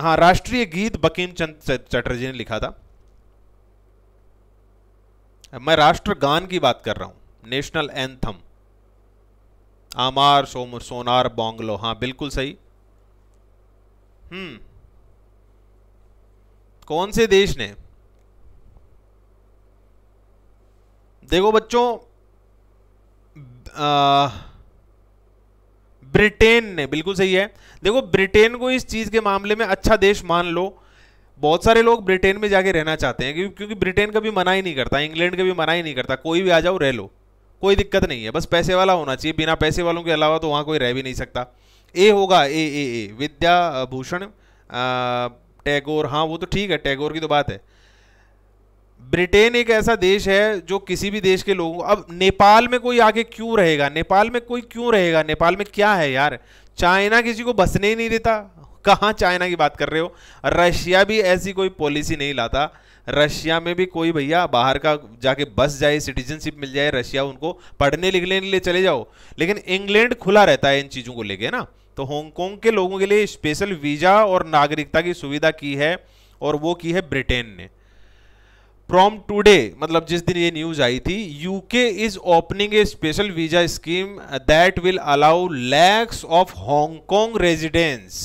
हाँ राष्ट्रीय गीत बकीम चंद चटर्जी ने लिखा था मैं राष्ट्रगान की बात कर रहा हूं नेशनल एंथम आमार सोम सोनार बोंगलो हाँ बिल्कुल सही हम्म कौन से देश ने देखो बच्चों आ, ब्रिटेन ने बिल्कुल सही है देखो ब्रिटेन को इस चीज़ के मामले में अच्छा देश मान लो बहुत सारे लोग ब्रिटेन में जाके रहना चाहते हैं क्योंकि ब्रिटेन कभी मना ही नहीं करता इंग्लैंड कभी मना ही नहीं करता कोई भी आ जाओ रह लो कोई दिक्कत नहीं है बस पैसे वाला होना चाहिए बिना पैसे वालों के अलावा तो वहाँ कोई रह भी नहीं सकता ए होगा ए ए ए विद्या भूषण टैगोर हाँ वो तो ठीक है टैगोर की तो बात है ब्रिटेन एक ऐसा देश है जो किसी भी देश के लोगों अब नेपाल में कोई आगे क्यों रहेगा नेपाल में कोई क्यों रहेगा नेपाल में क्या है यार चाइना किसी को बसने ही नहीं देता कहाँ चाइना की बात कर रहे हो रशिया भी ऐसी कोई पॉलिसी नहीं लाता रशिया में भी कोई भैया बाहर का जाके बस जाए सिटीजनशिप मिल जाए रशिया उनको पढ़ने लिखने के लिए चले जाओ लेकिन इंग्लैंड खुला रहता है इन चीज़ों को लेके ना तो हांगकॉन्ग के लोगों के लिए स्पेशल वीज़ा और नागरिकता की सुविधा की है और वो की है ब्रिटेन ने फ्रॉम टूडे मतलब जिस दिन ये न्यूज आई थी UK is opening a special visa scheme that will allow lakhs of Hong Kong residents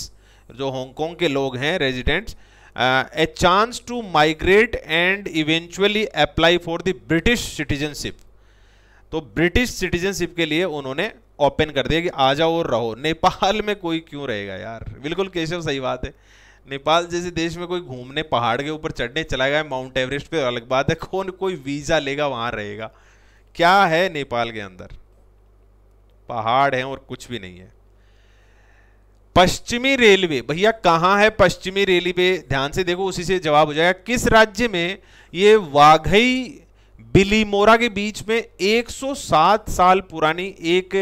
जो हांगकांग के लोग हैं residents a chance to migrate and eventually apply for the British citizenship तो ब्रिटिश सिटीजनशिप के लिए उन्होंने ओपन कर दिया कि आ जाओ और रहो नेपाल में कोई क्यों रहेगा यार बिल्कुल केशव सही बात है नेपाल जैसे देश में कोई घूमने पहाड़ के ऊपर चढ़ने चला गया माउंट एवरेस्ट पे अलग बात है कौन कोई वीज़ा लेगा वहां रहेगा क्या है नेपाल के अंदर पहाड़ है और कुछ भी नहीं है पश्चिमी रेलवे भैया कहाँ है पश्चिमी रेलवे ध्यान से देखो उसी से जवाब हो जाएगा किस राज्य में ये वाघई बिलीमोरा के बीच में 107 साल पुरानी एक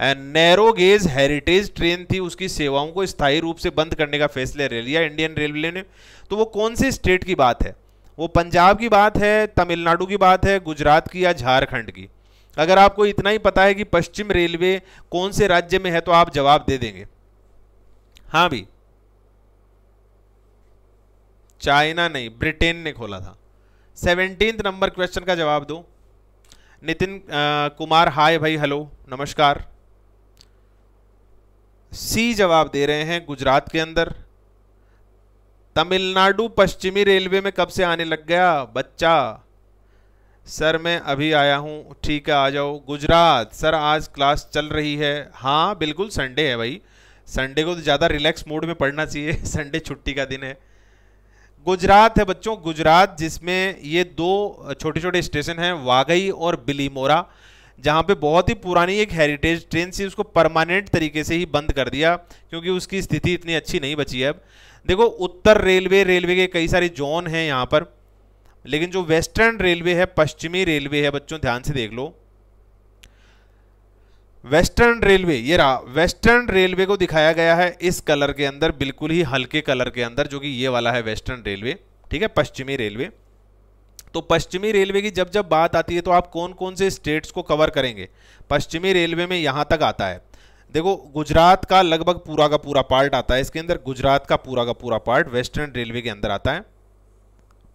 नैरो गेज हेरिटेज ट्रेन थी उसकी सेवाओं को स्थायी रूप से बंद करने का फैसला ले लिया इंडियन रेलवे ने तो वो कौन से स्टेट की बात है वो पंजाब की बात है तमिलनाडु की बात है गुजरात की या झारखंड की अगर आपको इतना ही पता है कि पश्चिम रेलवे कौन से राज्य में है तो आप जवाब दे देंगे हाँ भी चाइना नहीं ब्रिटेन ने खोला था सेवनटीन नंबर क्वेश्चन का जवाब दो नितिन आ, कुमार हाय भाई हेलो नमस्कार सी जवाब दे रहे हैं गुजरात के अंदर तमिलनाडु पश्चिमी रेलवे में कब से आने लग गया बच्चा सर मैं अभी आया हूँ ठीक है आ जाओ गुजरात सर आज क्लास चल रही है हाँ बिल्कुल संडे है भाई संडे को तो ज़्यादा रिलैक्स मूड में पढ़ना चाहिए संडे छुट्टी का दिन है गुजरात है बच्चों गुजरात जिसमें ये दो छोटे छोटे स्टेशन हैं वागई और बिलीमोरा जहाँ पे बहुत ही पुरानी एक हेरिटेज ट्रेन थी उसको परमानेंट तरीके से ही बंद कर दिया क्योंकि उसकी स्थिति इतनी अच्छी नहीं बची है अब देखो उत्तर रेलवे रेलवे के कई सारे जोन हैं यहाँ पर लेकिन जो वेस्टर्न रेलवे है पश्चिमी रेलवे है बच्चों ध्यान से देख लो वेस्टर्न रेलवे ये रहा वेस्टर्न रेलवे को दिखाया गया है इस कलर के अंदर बिल्कुल ही हल्के कलर के अंदर जो कि ये वाला है वेस्टर्न रेलवे ठीक है पश्चिमी रेलवे तो पश्चिमी रेलवे की जब जब बात आती है तो आप कौन कौन से स्टेट्स को कवर करेंगे पश्चिमी रेलवे में यहाँ तक आता है देखो गुजरात का लगभग पूरा का पूरा पार्ट आता है इसके अंदर गुजरात का पूरा का पूरा पार्ट वेस्टर्न रेलवे के अंदर आता है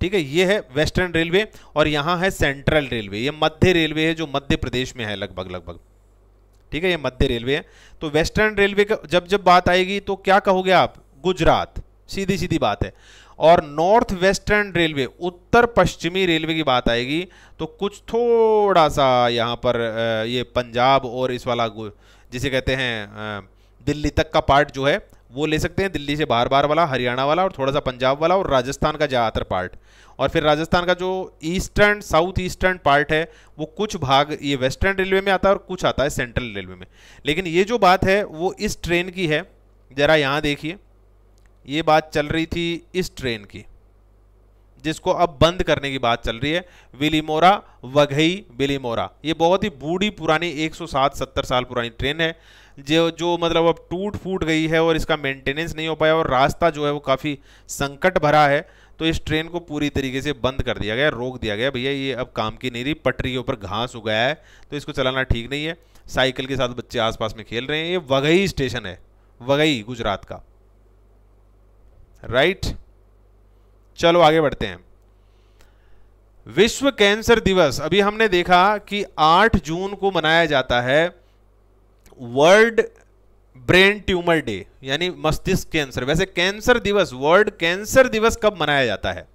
ठीक है ये है वेस्टर्न रेलवे और यहाँ है सेंट्रल रेलवे ये मध्य रेलवे है जो मध्य प्रदेश में है लगभग लगभग ठीक है ये मध्य रेलवे है तो वेस्टर्न रेलवे का जब जब बात आएगी तो क्या कहोगे आप गुजरात सीधी सीधी बात है और नॉर्थ वेस्टर्न रेलवे उत्तर पश्चिमी रेलवे की बात आएगी तो कुछ थोड़ा सा यहाँ पर ये पंजाब और इस वाला जिसे कहते हैं दिल्ली तक का पार्ट जो है वो ले सकते हैं दिल्ली से बाहर बाहर वाला हरियाणा वाला और थोड़ा सा पंजाब वाला और राजस्थान का ज़्यादातर पार्ट और फिर राजस्थान का जो ईस्टर्न साउथ ईस्टर्न पार्ट है वो कुछ भाग ये वेस्टर्न रेलवे में आता है और कुछ आता है सेंट्रल रेलवे में लेकिन ये जो बात है वो इस ट्रेन की है ज़रा यहाँ देखिए ये बात चल रही थी इस ट्रेन की जिसको अब बंद करने की बात चल रही है विलीमोरा वघई विलीमोरा ये बहुत ही बूढ़ी पुरानी 107 70 साल पुरानी ट्रेन है जो जो मतलब अब टूट फूट गई है और इसका मेंटेनेंस नहीं हो पाया और रास्ता जो है वो काफ़ी संकट भरा है तो इस ट्रेन को पूरी तरीके से बंद कर दिया गया रोक दिया गया भैया ये अब काम की नहीं रही पटरी के ऊपर घास उगाया है तो इसको चलाना ठीक नहीं है साइकिल के साथ बच्चे आसपास में खेल रहे हैं ये वघई स्टेशन है वघई गुजरात का राइट चलो आगे बढ़ते हैं विश्व कैंसर दिवस अभी हमने देखा कि 8 जून को मनाया जाता है वर्ल्ड ब्रेन ट्यूमर डे यानी मस्तिष्क कैंसर वैसे कैंसर दिवस वर्ल्ड कैंसर दिवस कब मनाया जाता है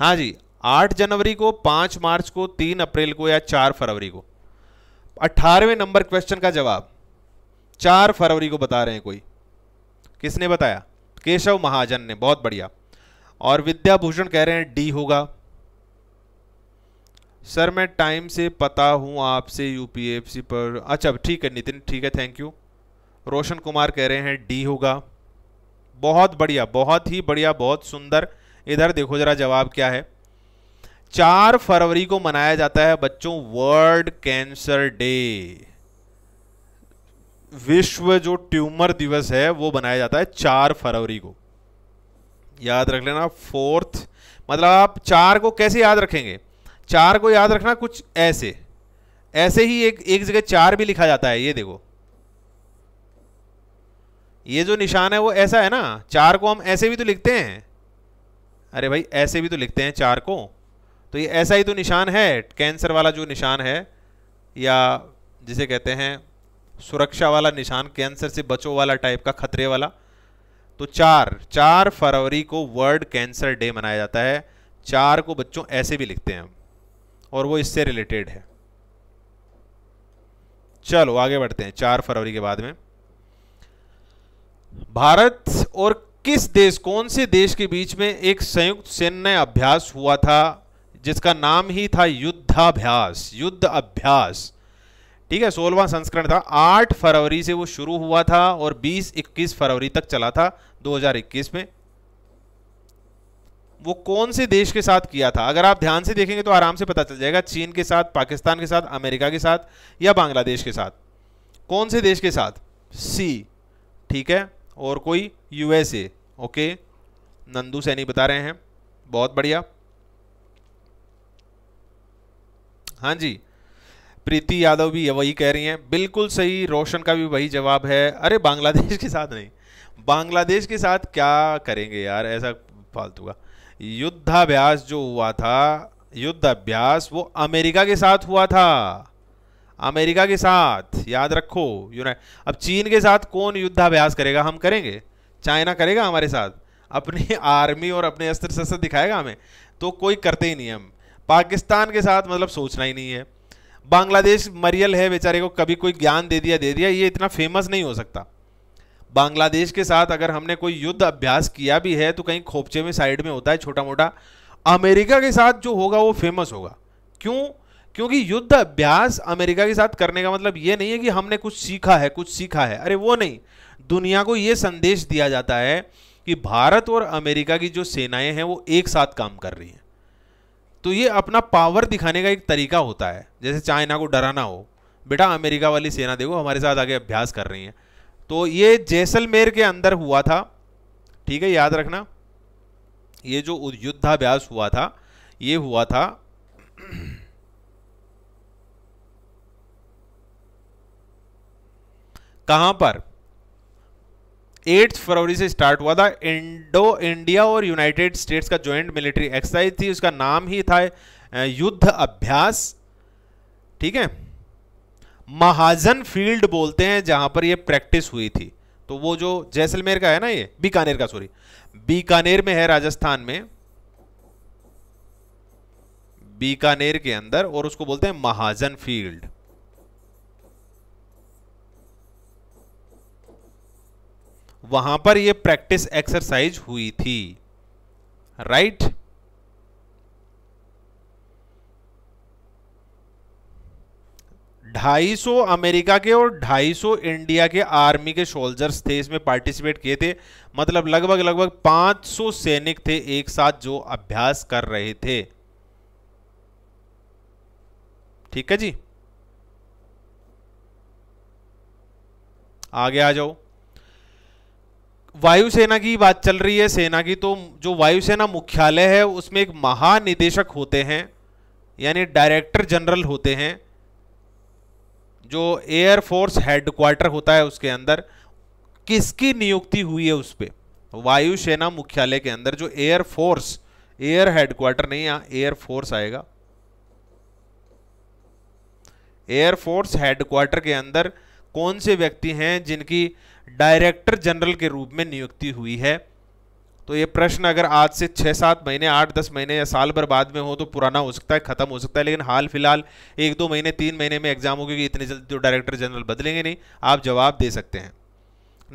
हाँ जी 8 जनवरी को 5 मार्च को 3 अप्रैल को या 4 फरवरी को 18वें नंबर क्वेश्चन का जवाब चार फरवरी को बता रहे हैं कोई किसने बताया केशव महाजन ने बहुत बढ़िया और विद्याभूषण कह रहे हैं डी होगा सर मैं टाइम से पता हूं आपसे यूपीएफसी पर अच्छा ठीक है नितिन ठीक है थैंक यू रोशन कुमार कह रहे हैं डी होगा बहुत बढ़िया बहुत ही बढ़िया बहुत सुंदर इधर देखो जरा जवाब क्या है चार फरवरी को मनाया जाता है बच्चों वर्ल्ड कैंसर डे विश्व जो ट्यूमर दिवस है वो बनाया जाता है चार फरवरी को याद रख लेना फोर्थ मतलब आप चार को कैसे याद रखेंगे चार को याद रखना कुछ ऐसे ऐसे ही एक एक जगह चार भी लिखा जाता है ये देखो ये जो निशान है वो ऐसा है ना चार को हम ऐसे भी तो लिखते हैं अरे भाई ऐसे भी तो लिखते हैं चार को तो ये ऐसा ही तो निशान है कैंसर वाला जो निशान है या जिसे कहते हैं सुरक्षा वाला निशान कैंसर से बचो वाला टाइप का खतरे वाला तो चार चार फरवरी को वर्ल्ड कैंसर डे मनाया जाता है चार को बच्चों ऐसे भी लिखते हैं और वो इससे रिलेटेड है चलो आगे बढ़ते हैं चार फरवरी के बाद में भारत और किस देश कौन से देश के बीच में एक संयुक्त सैन्य अभ्यास हुआ था जिसका नाम ही था युद्धाभ्यास युद्ध अभ्यास ठीक है सोलवा संस्करण था 8 फरवरी से वो शुरू हुआ था और 20-21 फरवरी तक चला था 2021 में वो कौन से देश के साथ किया था अगर आप ध्यान से देखेंगे तो आराम से पता चल जाएगा चीन के साथ पाकिस्तान के साथ अमेरिका के साथ या बांग्लादेश के साथ कौन से देश के साथ सी ठीक है और कोई यूएसए ओके नंदू सैनी बता रहे हैं बहुत बढ़िया हाँ जी प्रीति यादव भी वही कह रही हैं बिल्कुल सही रोशन का भी वही जवाब है अरे बांग्लादेश के साथ नहीं बांग्लादेश के साथ क्या करेंगे यार ऐसा फालतू का युद्धाभ्यास जो हुआ था युद्धाभ्यास वो अमेरिका के साथ हुआ था अमेरिका के साथ याद रखो यूनाइट अब चीन के साथ कौन युद्धाभ्यास करेगा हम करेंगे चाइना करेगा हमारे साथ अपनी आर्मी और अपने अस्त्र शस्त्र दिखाएगा हमें तो कोई करते ही नहीं हम पाकिस्तान के साथ मतलब सोचना ही नहीं है बांग्लादेश मरियल है बेचारे को कभी कोई ज्ञान दे दिया दे दिया ये इतना फेमस नहीं हो सकता बांग्लादेश के साथ अगर हमने कोई युद्ध अभ्यास किया भी है तो कहीं खोपचे में साइड में होता है छोटा मोटा अमेरिका के साथ जो होगा वो फेमस होगा क्यों क्योंकि युद्ध अभ्यास अमेरिका के साथ करने का मतलब ये नहीं है कि हमने कुछ सीखा है कुछ सीखा है अरे वो नहीं दुनिया को ये संदेश दिया जाता है कि भारत और अमेरिका की जो सेनाएं हैं वो एक साथ काम कर रही हैं तो ये अपना पावर दिखाने का एक तरीका होता है जैसे चाइना को डराना हो बेटा अमेरिका वाली सेना देखो हमारे साथ आगे अभ्यास कर रही है तो ये जैसलमेर के अंदर हुआ था ठीक है याद रखना ये जो युद्धाभ्यास हुआ था ये हुआ था कहां पर एट फरवरी से स्टार्ट हुआ था इंडो इंडिया और यूनाइटेड स्टेट्स का ज्वाइंट मिलिट्री एक्सरसाइज थी उसका नाम ही था युद्ध अभ्यास ठीक है महाजन फील्ड बोलते हैं जहां पर यह प्रैक्टिस हुई थी तो वो जो जैसलमेर का है ना ये बीकानेर का सॉरी बीकानेर में है राजस्थान में बीकानेर के अंदर और उसको बोलते हैं महाजन फील्ड वहां पर यह प्रैक्टिस एक्सरसाइज हुई थी राइट ढाई सौ अमेरिका के और ढाई सौ इंडिया के आर्मी के सोल्जर्स थे इसमें पार्टिसिपेट किए थे मतलब लगभग लगभग पांच सौ सैनिक थे एक साथ जो अभ्यास कर रहे थे ठीक है जी आगे आ जाओ वायुसेना की बात चल रही है सेना की तो जो वायुसेना मुख्यालय है उसमें एक महानिदेशक होते हैं यानी डायरेक्टर जनरल होते हैं जो एयर फोर्स हेडक्वार्टर होता है उसके अंदर किसकी नियुक्ति हुई है उस पर वायुसेना मुख्यालय के अंदर जो एयर फोर्स एयर हेडक्वार्टर नहीं यहां एयर फोर्स आएगा एयर फोर्स हेडक्वार्टर के अंदर कौन से व्यक्ति हैं जिनकी डायरेक्टर जनरल के रूप में नियुक्ति हुई है तो ये प्रश्न अगर आज से छः सात महीने आठ दस महीने या साल भर बाद में हो तो पुराना हो सकता है खत्म हो सकता है लेकिन हाल फिलहाल एक दो महीने तीन महीने में एग्जाम हो क्योंकि इतने जल्दी तो डायरेक्टर जनरल बदलेंगे नहीं आप जवाब दे सकते हैं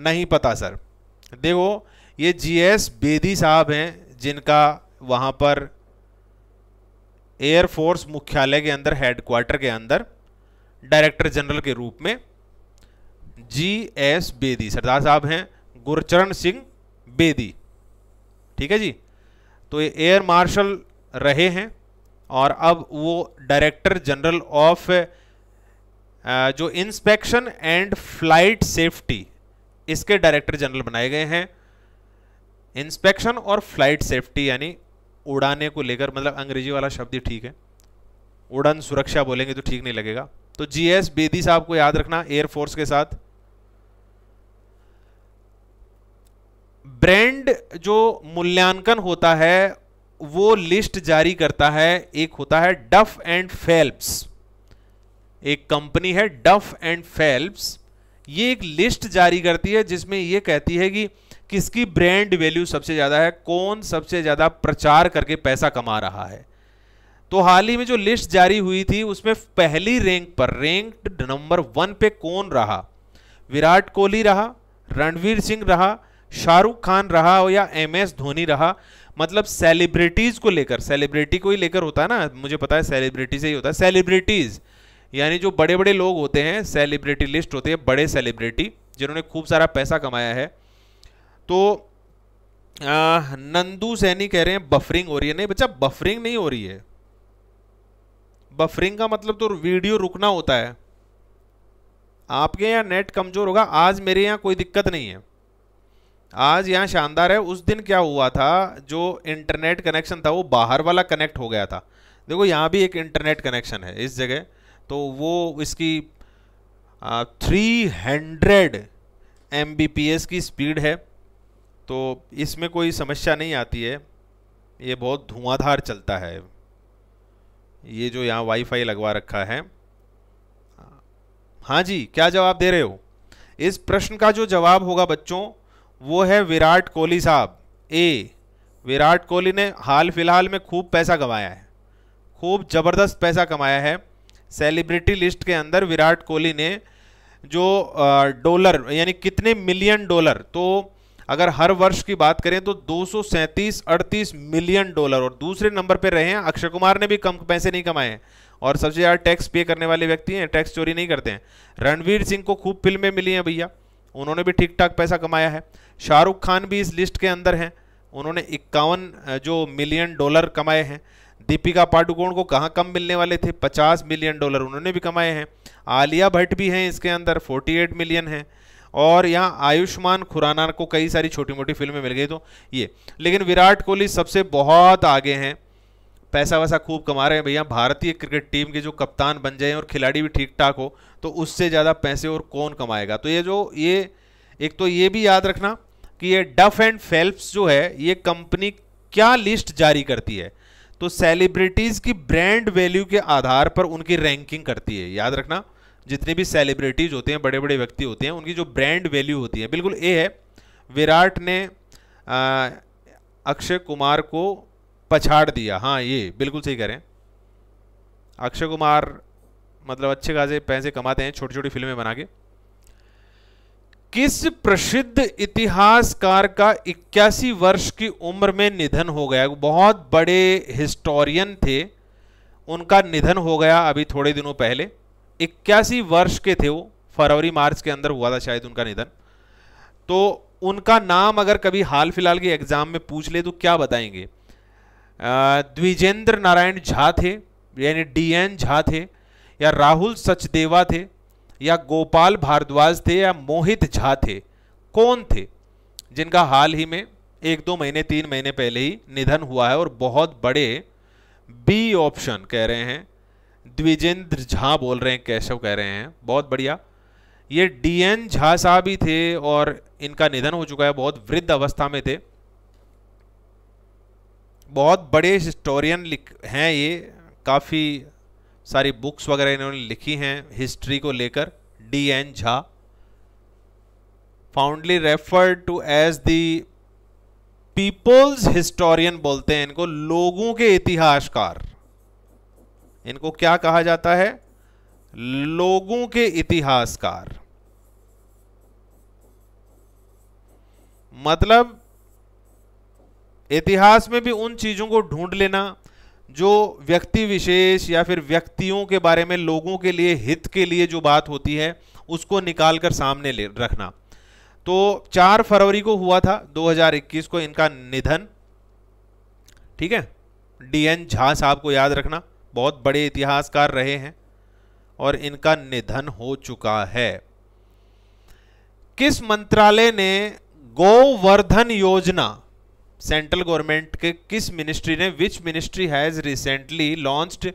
नहीं पता सर देखो ये जीएस बेदी साहब हैं जिनका वहाँ पर एयरफोर्स मुख्यालय के अंदर हेडक्वार्टर के अंदर डायरेक्टर जनरल के रूप में जी एस बेदी सरदार साहब हैं गुरचरण सिंह बेदी ठीक है जी तो ये एयर मार्शल रहे हैं और अब वो डायरेक्टर जनरल ऑफ जो इंस्पेक्शन एंड फ्लाइट सेफ्टी इसके डायरेक्टर जनरल बनाए गए हैं इंस्पेक्शन और फ्लाइट सेफ्टी यानी उड़ाने को लेकर मतलब अंग्रेजी वाला शब्द ही ठीक है उड़न सुरक्षा बोलेंगे तो ठीक नहीं लगेगा तो जी एस बेदी साहब को याद रखना एयरफोर्स के साथ ब्रांड जो मूल्यांकन होता है वो लिस्ट जारी करता है एक होता है डफ एंड फेल्प्स एक कंपनी है डफ एंड फेल्प्स ये एक लिस्ट जारी करती है जिसमें ये कहती है कि किसकी ब्रांड वैल्यू सबसे ज़्यादा है कौन सबसे ज़्यादा प्रचार करके पैसा कमा रहा है तो हाल ही में जो लिस्ट जारी हुई थी उसमें पहली रैंक पर रैंक्ड नंबर वन पे कौन रहा विराट कोहली रहा रणवीर सिंह रहा शाहरुख खान रहा हो या एम एस धोनी रहा मतलब सेलिब्रिटीज़ को लेकर सेलिब्रिटी को ही लेकर होता है ना मुझे पता है सेलिब्रिटी से ही होता है सेलिब्रिटीज़ यानी जो बड़े बड़े लोग होते हैं सेलिब्रिटी लिस्ट होते हैं बड़े सेलिब्रिटी जिन्होंने खूब सारा पैसा कमाया है तो आ, नंदू सैनी कह रहे हैं बफरिंग हो रही है नहीं बच्चा बफरिंग नहीं हो रही है बफरिंग का मतलब तो वीडियो रुकना होता है आपके यहाँ नेट कमज़ोर होगा आज मेरे यहाँ कोई दिक्कत नहीं है आज यहाँ शानदार है उस दिन क्या हुआ था जो इंटरनेट कनेक्शन था वो बाहर वाला कनेक्ट हो गया था देखो यहाँ भी एक इंटरनेट कनेक्शन है इस जगह तो वो इसकी थ्री हंड्रेड एम की स्पीड है तो इसमें कोई समस्या नहीं आती है ये बहुत धुआंधार चलता है ये जो यहाँ वाईफाई लगवा रखा है हाँ जी क्या जवाब दे रहे हो इस प्रश्न का जो जवाब होगा बच्चों वो है विराट कोहली साहब ए विराट कोहली ने हाल फिलहाल में खूब पैसा कमाया है खूब ज़बरदस्त पैसा कमाया है सेलिब्रिटी लिस्ट के अंदर विराट कोहली ने जो डॉलर यानी कितने मिलियन डॉलर तो अगर हर वर्ष की बात करें तो दो सौ मिलियन डॉलर और दूसरे नंबर पर रहे हैं अक्षय कुमार ने भी कम पैसे नहीं कमाए हैं और सबसे ज़्यादा टैक्स पे करने वाले व्यक्ति हैं टैक्स चोरी नहीं करते हैं रणवीर सिंह को खूब फिल्में मिली हैं भैया उन्होंने भी ठीक ठाक पैसा कमाया है शाहरुख खान भी इस लिस्ट के अंदर हैं उन्होंने इक्यावन जो मिलियन डॉलर कमाए हैं दीपिका पाडुकोण को कहाँ कम मिलने वाले थे 50 मिलियन डॉलर उन्होंने भी कमाए हैं आलिया भट्ट भी हैं इसके अंदर 48 मिलियन हैं और यहाँ आयुष्मान खुराना को कई सारी छोटी मोटी फिल्में मिल गई तो ये लेकिन विराट कोहली सबसे बहुत आगे हैं पैसा वैसा खूब कमा रहे हैं भैया भारतीय क्रिकेट टीम के जो कप्तान बन जाए और खिलाड़ी भी ठीक ठाक हो तो उससे ज़्यादा पैसे और कौन कमाएगा तो ये जो ये एक तो ये भी याद रखना कि ये डफ एंड फेल्प्स जो है ये कंपनी क्या लिस्ट जारी करती है तो सेलिब्रिटीज़ की ब्रांड वैल्यू के आधार पर उनकी रैंकिंग करती है याद रखना जितने भी सेलिब्रिटीज़ होते हैं बड़े बड़े व्यक्ति होते हैं उनकी जो ब्रांड वैल्यू होती है बिल्कुल ए है विराट ने अक्षय कुमार को पछाड़ दिया हाँ ये बिल्कुल सही करें अक्षय कुमार मतलब अच्छे खासे पैसे कमाते हैं छोटी छोटी फिल्में बना के किस प्रसिद्ध इतिहासकार का 81 वर्ष की उम्र में निधन हो गया बहुत बड़े हिस्टोरियन थे उनका निधन हो गया अभी थोड़े दिनों पहले इक्यासी वर्ष के थे वो फरवरी मार्च के अंदर हुआ था शायद उनका निधन तो उनका नाम अगर कभी हाल फिलहाल के एग्जाम में पूछ ले तो क्या बताएंगे द्विजेंद्र नारायण झा थे यानी डी एन झा थे या राहुल सचदेवा थे या गोपाल भारद्वाज थे या मोहित झा थे कौन थे जिनका हाल ही में एक दो महीने तीन महीने पहले ही निधन हुआ है और बहुत बड़े बी ऑप्शन कह रहे हैं द्विजेंद्र झा बोल रहे हैं केशव कह रहे हैं बहुत बढ़िया ये डीएन झा साहब ही थे और इनका निधन हो चुका है बहुत वृद्ध अवस्था में थे बहुत बड़े हिस्टोरियन लिख हैं ये काफ़ी सारी बुक्स वगैरह इन्होंने लिखी हैं हिस्ट्री को लेकर D N Jha fondly referred to as the people's historian बोलते हैं इनको लोगों के इतिहासकार इनको क्या कहा जाता है लोगों के इतिहासकार मतलब इतिहास में भी उन चीजों को ढूंढ लेना जो व्यक्ति विशेष या फिर व्यक्तियों के बारे में लोगों के लिए हित के लिए जो बात होती है उसको निकाल कर सामने ले रखना तो 4 फरवरी को हुआ था 2021 को इनका निधन ठीक है डीएन झा साहब को याद रखना बहुत बड़े इतिहासकार रहे हैं और इनका निधन हो चुका है किस मंत्रालय ने गोवर्धन योजना सेंट्रल गवर्नमेंट के किस मिनिस्ट्री ने which ministry has recently launched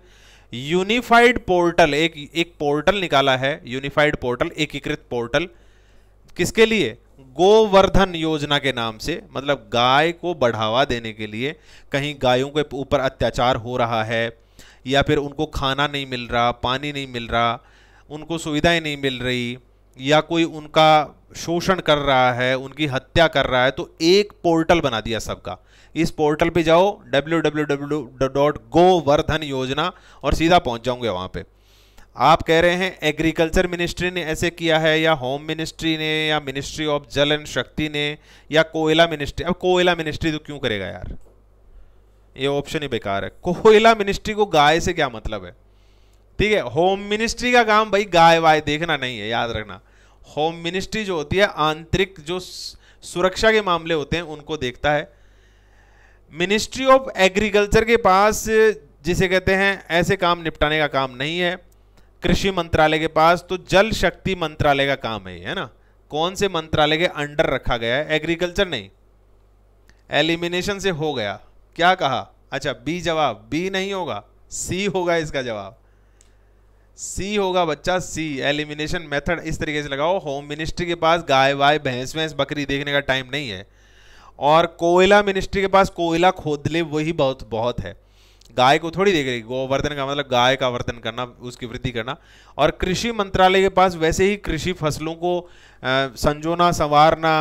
unified portal एक एक पोर्टल निकाला है यूनिफाइड पोर्टल एकीकृत पोर्टल किसके लिए गोवर्धन योजना के नाम से मतलब गाय को बढ़ावा देने के लिए कहीं गायों के ऊपर अत्याचार हो रहा है या फिर उनको खाना नहीं मिल रहा पानी नहीं मिल रहा उनको सुविधाएं नहीं मिल रही या कोई उनका शोषण कर रहा है उनकी हत्या कर रहा है तो एक पोर्टल बना दिया सबका इस पोर्टल पे जाओ योजना और सीधा पहुंच जाऊंगे वहां पे आप कह रहे हैं एग्रीकल्चर मिनिस्ट्री ने ऐसे किया है या होम मिनिस्ट्री ने या मिनिस्ट्री ऑफ जल एंड शक्ति ने या कोयला मिनिस्ट्री अब कोयला मिनिस्ट्री तो क्यों करेगा यार ये ऑप्शन ही बेकार है कोयला मिनिस्ट्री को गाय से क्या मतलब है ठीक है होम मिनिस्ट्री का काम भाई गाय वाय देखना नहीं है याद रखना होम मिनिस्ट्री जो होती है आंतरिक जो सुरक्षा के मामले होते हैं उनको देखता है मिनिस्ट्री ऑफ एग्रीकल्चर के पास जिसे कहते हैं ऐसे काम निपटाने का काम नहीं है कृषि मंत्रालय के पास तो जल शक्ति मंत्रालय का काम है है ना कौन से मंत्रालय के अंडर रखा गया है एग्रीकल्चर नहीं एलिमिनेशन से हो गया क्या कहा अच्छा बी जवाब बी नहीं होगा सी होगा इसका जवाब सी होगा बच्चा सी एलिमिनेशन मेथड इस तरीके से लगाओ होम मिनिस्ट्री के पास गाय वाय भैंस भैंस बकरी देखने का टाइम नहीं है और कोयला मिनिस्ट्री के पास कोयला खोद ले वही बहुत बहुत है गाय को थोड़ी देख रही गोवर्धन का मतलब गाय का वर्धन करना उसकी वृद्धि करना और कृषि मंत्रालय के पास वैसे ही कृषि फसलों को संजोना संवारना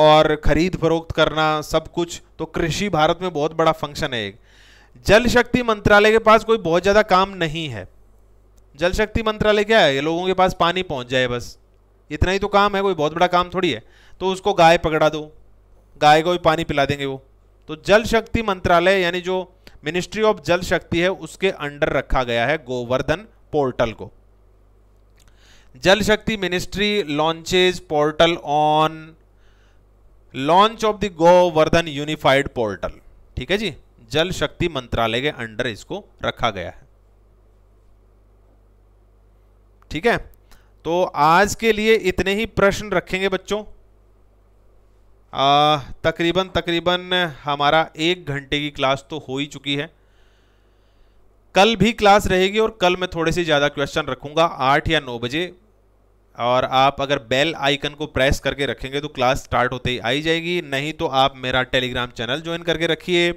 और खरीद फरोख्त करना सब कुछ तो कृषि भारत में बहुत बड़ा फंक्शन है एक जल शक्ति मंत्रालय के पास कोई बहुत ज़्यादा काम नहीं है जल शक्ति मंत्रालय क्या है ये लोगों के पास पानी पहुंच जाए बस इतना ही तो काम है कोई बहुत बड़ा काम थोड़ी है तो उसको गाय पकड़ा दो गाय को भी पानी पिला देंगे वो तो जल शक्ति मंत्रालय यानी जो मिनिस्ट्री ऑफ जल शक्ति है उसके अंडर रखा गया है गोवर्धन पोर्टल को Jal Shakti ministry launches portal on launch of the Govardhan unified portal ठीक है जी जल शक्ति मंत्रालय के अंडर इसको रखा गया है ठीक है तो आज के लिए इतने ही प्रश्न रखेंगे बच्चों आ, तकरीबन तकरीबन हमारा एक घंटे की क्लास तो हो ही चुकी है कल भी क्लास रहेगी और कल मैं थोड़े से ज़्यादा क्वेश्चन रखूँगा आठ या नौ बजे और आप अगर बेल आइकन को प्रेस करके रखेंगे तो क्लास स्टार्ट होते ही आई जाएगी नहीं तो आप मेरा टेलीग्राम चैनल ज्वाइन करके रखिए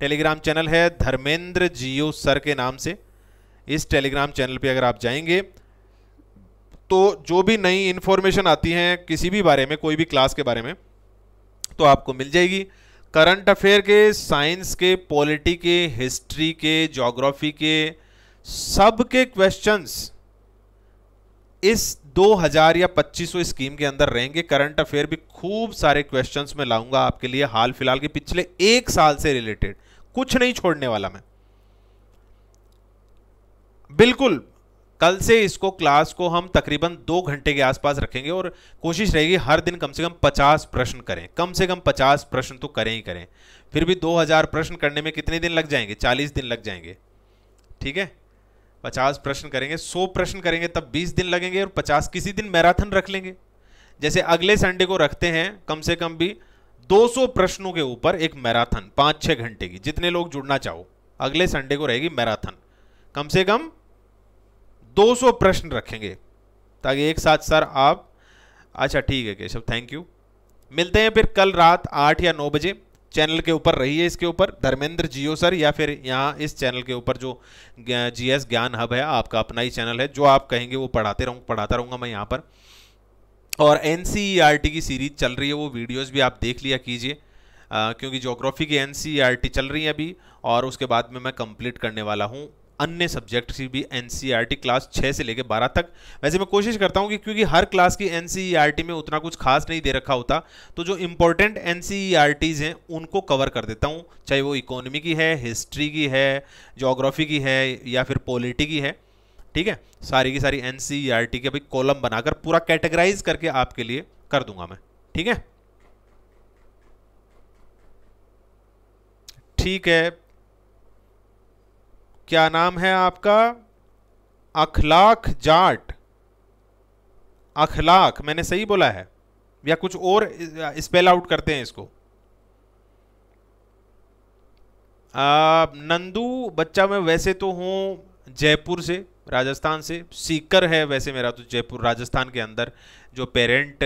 टेलीग्राम चैनल है धर्मेंद्र जियो सर के नाम से इस टेलीग्राम चैनल पर अगर आप जाएंगे तो जो भी नई इन्फॉर्मेशन आती है किसी भी बारे में कोई भी क्लास के बारे में तो आपको मिल जाएगी करंट अफेयर के साइंस के पॉलिटी के हिस्ट्री के जोग्राफी के सब के क्वेश्चंस इस 2000 या 2500 स्कीम के अंदर रहेंगे करंट अफेयर भी खूब सारे क्वेश्चंस में लाऊंगा आपके लिए हाल फिलहाल के पिछले एक साल से रिलेटेड कुछ नहीं छोड़ने वाला मैं बिल्कुल कल से इसको क्लास को हम तकरीबन दो घंटे के आसपास रखेंगे और कोशिश रहेगी हर दिन कम से कम पचास प्रश्न करें कम से कम पचास प्रश्न तो करें ही करें फिर भी दो हज़ार प्रश्न करने में कितने दिन लग जाएंगे चालीस दिन लग जाएंगे ठीक है पचास प्रश्न करेंगे सौ प्रश्न करेंगे तब बीस दिन लगेंगे और पचास किसी दिन मैराथन रख लेंगे जैसे अगले संडे को रखते हैं कम से कम भी दो प्रश्नों के ऊपर एक मैराथन पाँच छः घंटे की जितने लोग जुड़ना चाहो अगले संडे को रहेगी मैराथन कम से कम 200 प्रश्न रखेंगे ताकि एक साथ सर आप अच्छा ठीक है केशव थैंक यू मिलते हैं फिर कल रात आठ या नौ बजे चैनल के ऊपर रहिए इसके ऊपर धर्मेंद्र जियो सर या फिर यहाँ इस चैनल के ऊपर जो एस ज्ञान हब है आपका अपना ही चैनल है जो आप कहेंगे वो पढ़ाते रहूँ पढ़ाता रहूँगा मैं यहाँ पर और एन e की सीरीज चल रही है वो वीडियोज़ भी आप देख लिया कीजिए क्योंकि जोग्राफी की एन e चल रही है अभी और उसके बाद में मैं कंप्लीट करने वाला हूँ अन्य सब्जेक्ट की भी एन क्लास छः से लेकर बारह तक वैसे मैं कोशिश करता हूँ कि क्योंकि हर क्लास की एन e में उतना कुछ खास नहीं दे रखा होता तो जो इंपॉर्टेंट एन e हैं उनको कवर कर देता हूँ चाहे वो इकोनॉमी की है हिस्ट्री की है जोग्राफी की है या फिर पॉलिटी की है ठीक है सारी की सारी एन सी e के अभी कॉलम बनाकर पूरा कैटेगराइज करके आपके लिए कर दूंगा मैं ठीक है ठीक है क्या नाम है आपका अखलाक जाट अखलाक मैंने सही बोला है या कुछ और स्पेल आउट करते हैं इसको आ, नंदू बच्चा मैं वैसे तो हूँ जयपुर से राजस्थान से सीकर है वैसे मेरा तो जयपुर राजस्थान के अंदर जो पेरेंट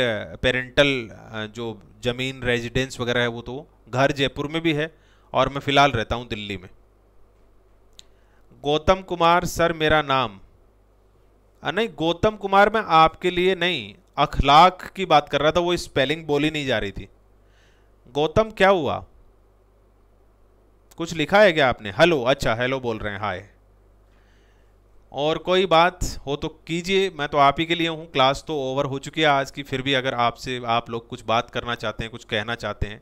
पेरेंटल जो ज़मीन रेजिडेंस वगैरह है वो तो घर जयपुर में भी है और मैं फ़िलहाल रहता हूँ दिल्ली में गौतम कुमार सर मेरा नाम नहीं गौतम कुमार मैं आपके लिए नहीं अखलाक की बात कर रहा था वो स्पेलिंग बोली नहीं जा रही थी गौतम क्या हुआ कुछ लिखा है क्या आपने हेलो अच्छा हेलो बोल रहे हैं हाय और कोई बात हो तो कीजिए मैं तो आप ही के लिए हूँ क्लास तो ओवर हो चुकी है आज की फिर भी अगर आपसे आप लोग कुछ बात करना चाहते हैं कुछ कहना चाहते हैं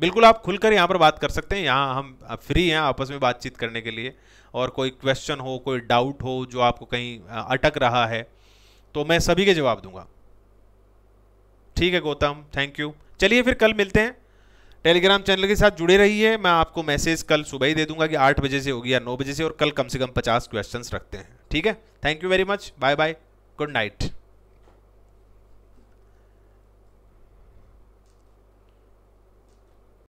बिल्कुल आप खुलकर यहाँ पर बात कर सकते हैं यहाँ हम फ्री हैं आपस में बातचीत करने के लिए और कोई क्वेश्चन हो कोई डाउट हो जो आपको कहीं अटक रहा है तो मैं सभी के जवाब दूंगा ठीक है गौतम थैंक यू चलिए फिर कल मिलते हैं टेलीग्राम चैनल के साथ जुड़े रहिए मैं आपको मैसेज कल सुबह ही दे दूंगा कि आठ बजे से होगी या नौ बजे से और कल कम से कम पचास क्वेश्चंस रखते हैं ठीक है thank you very much bye bye good night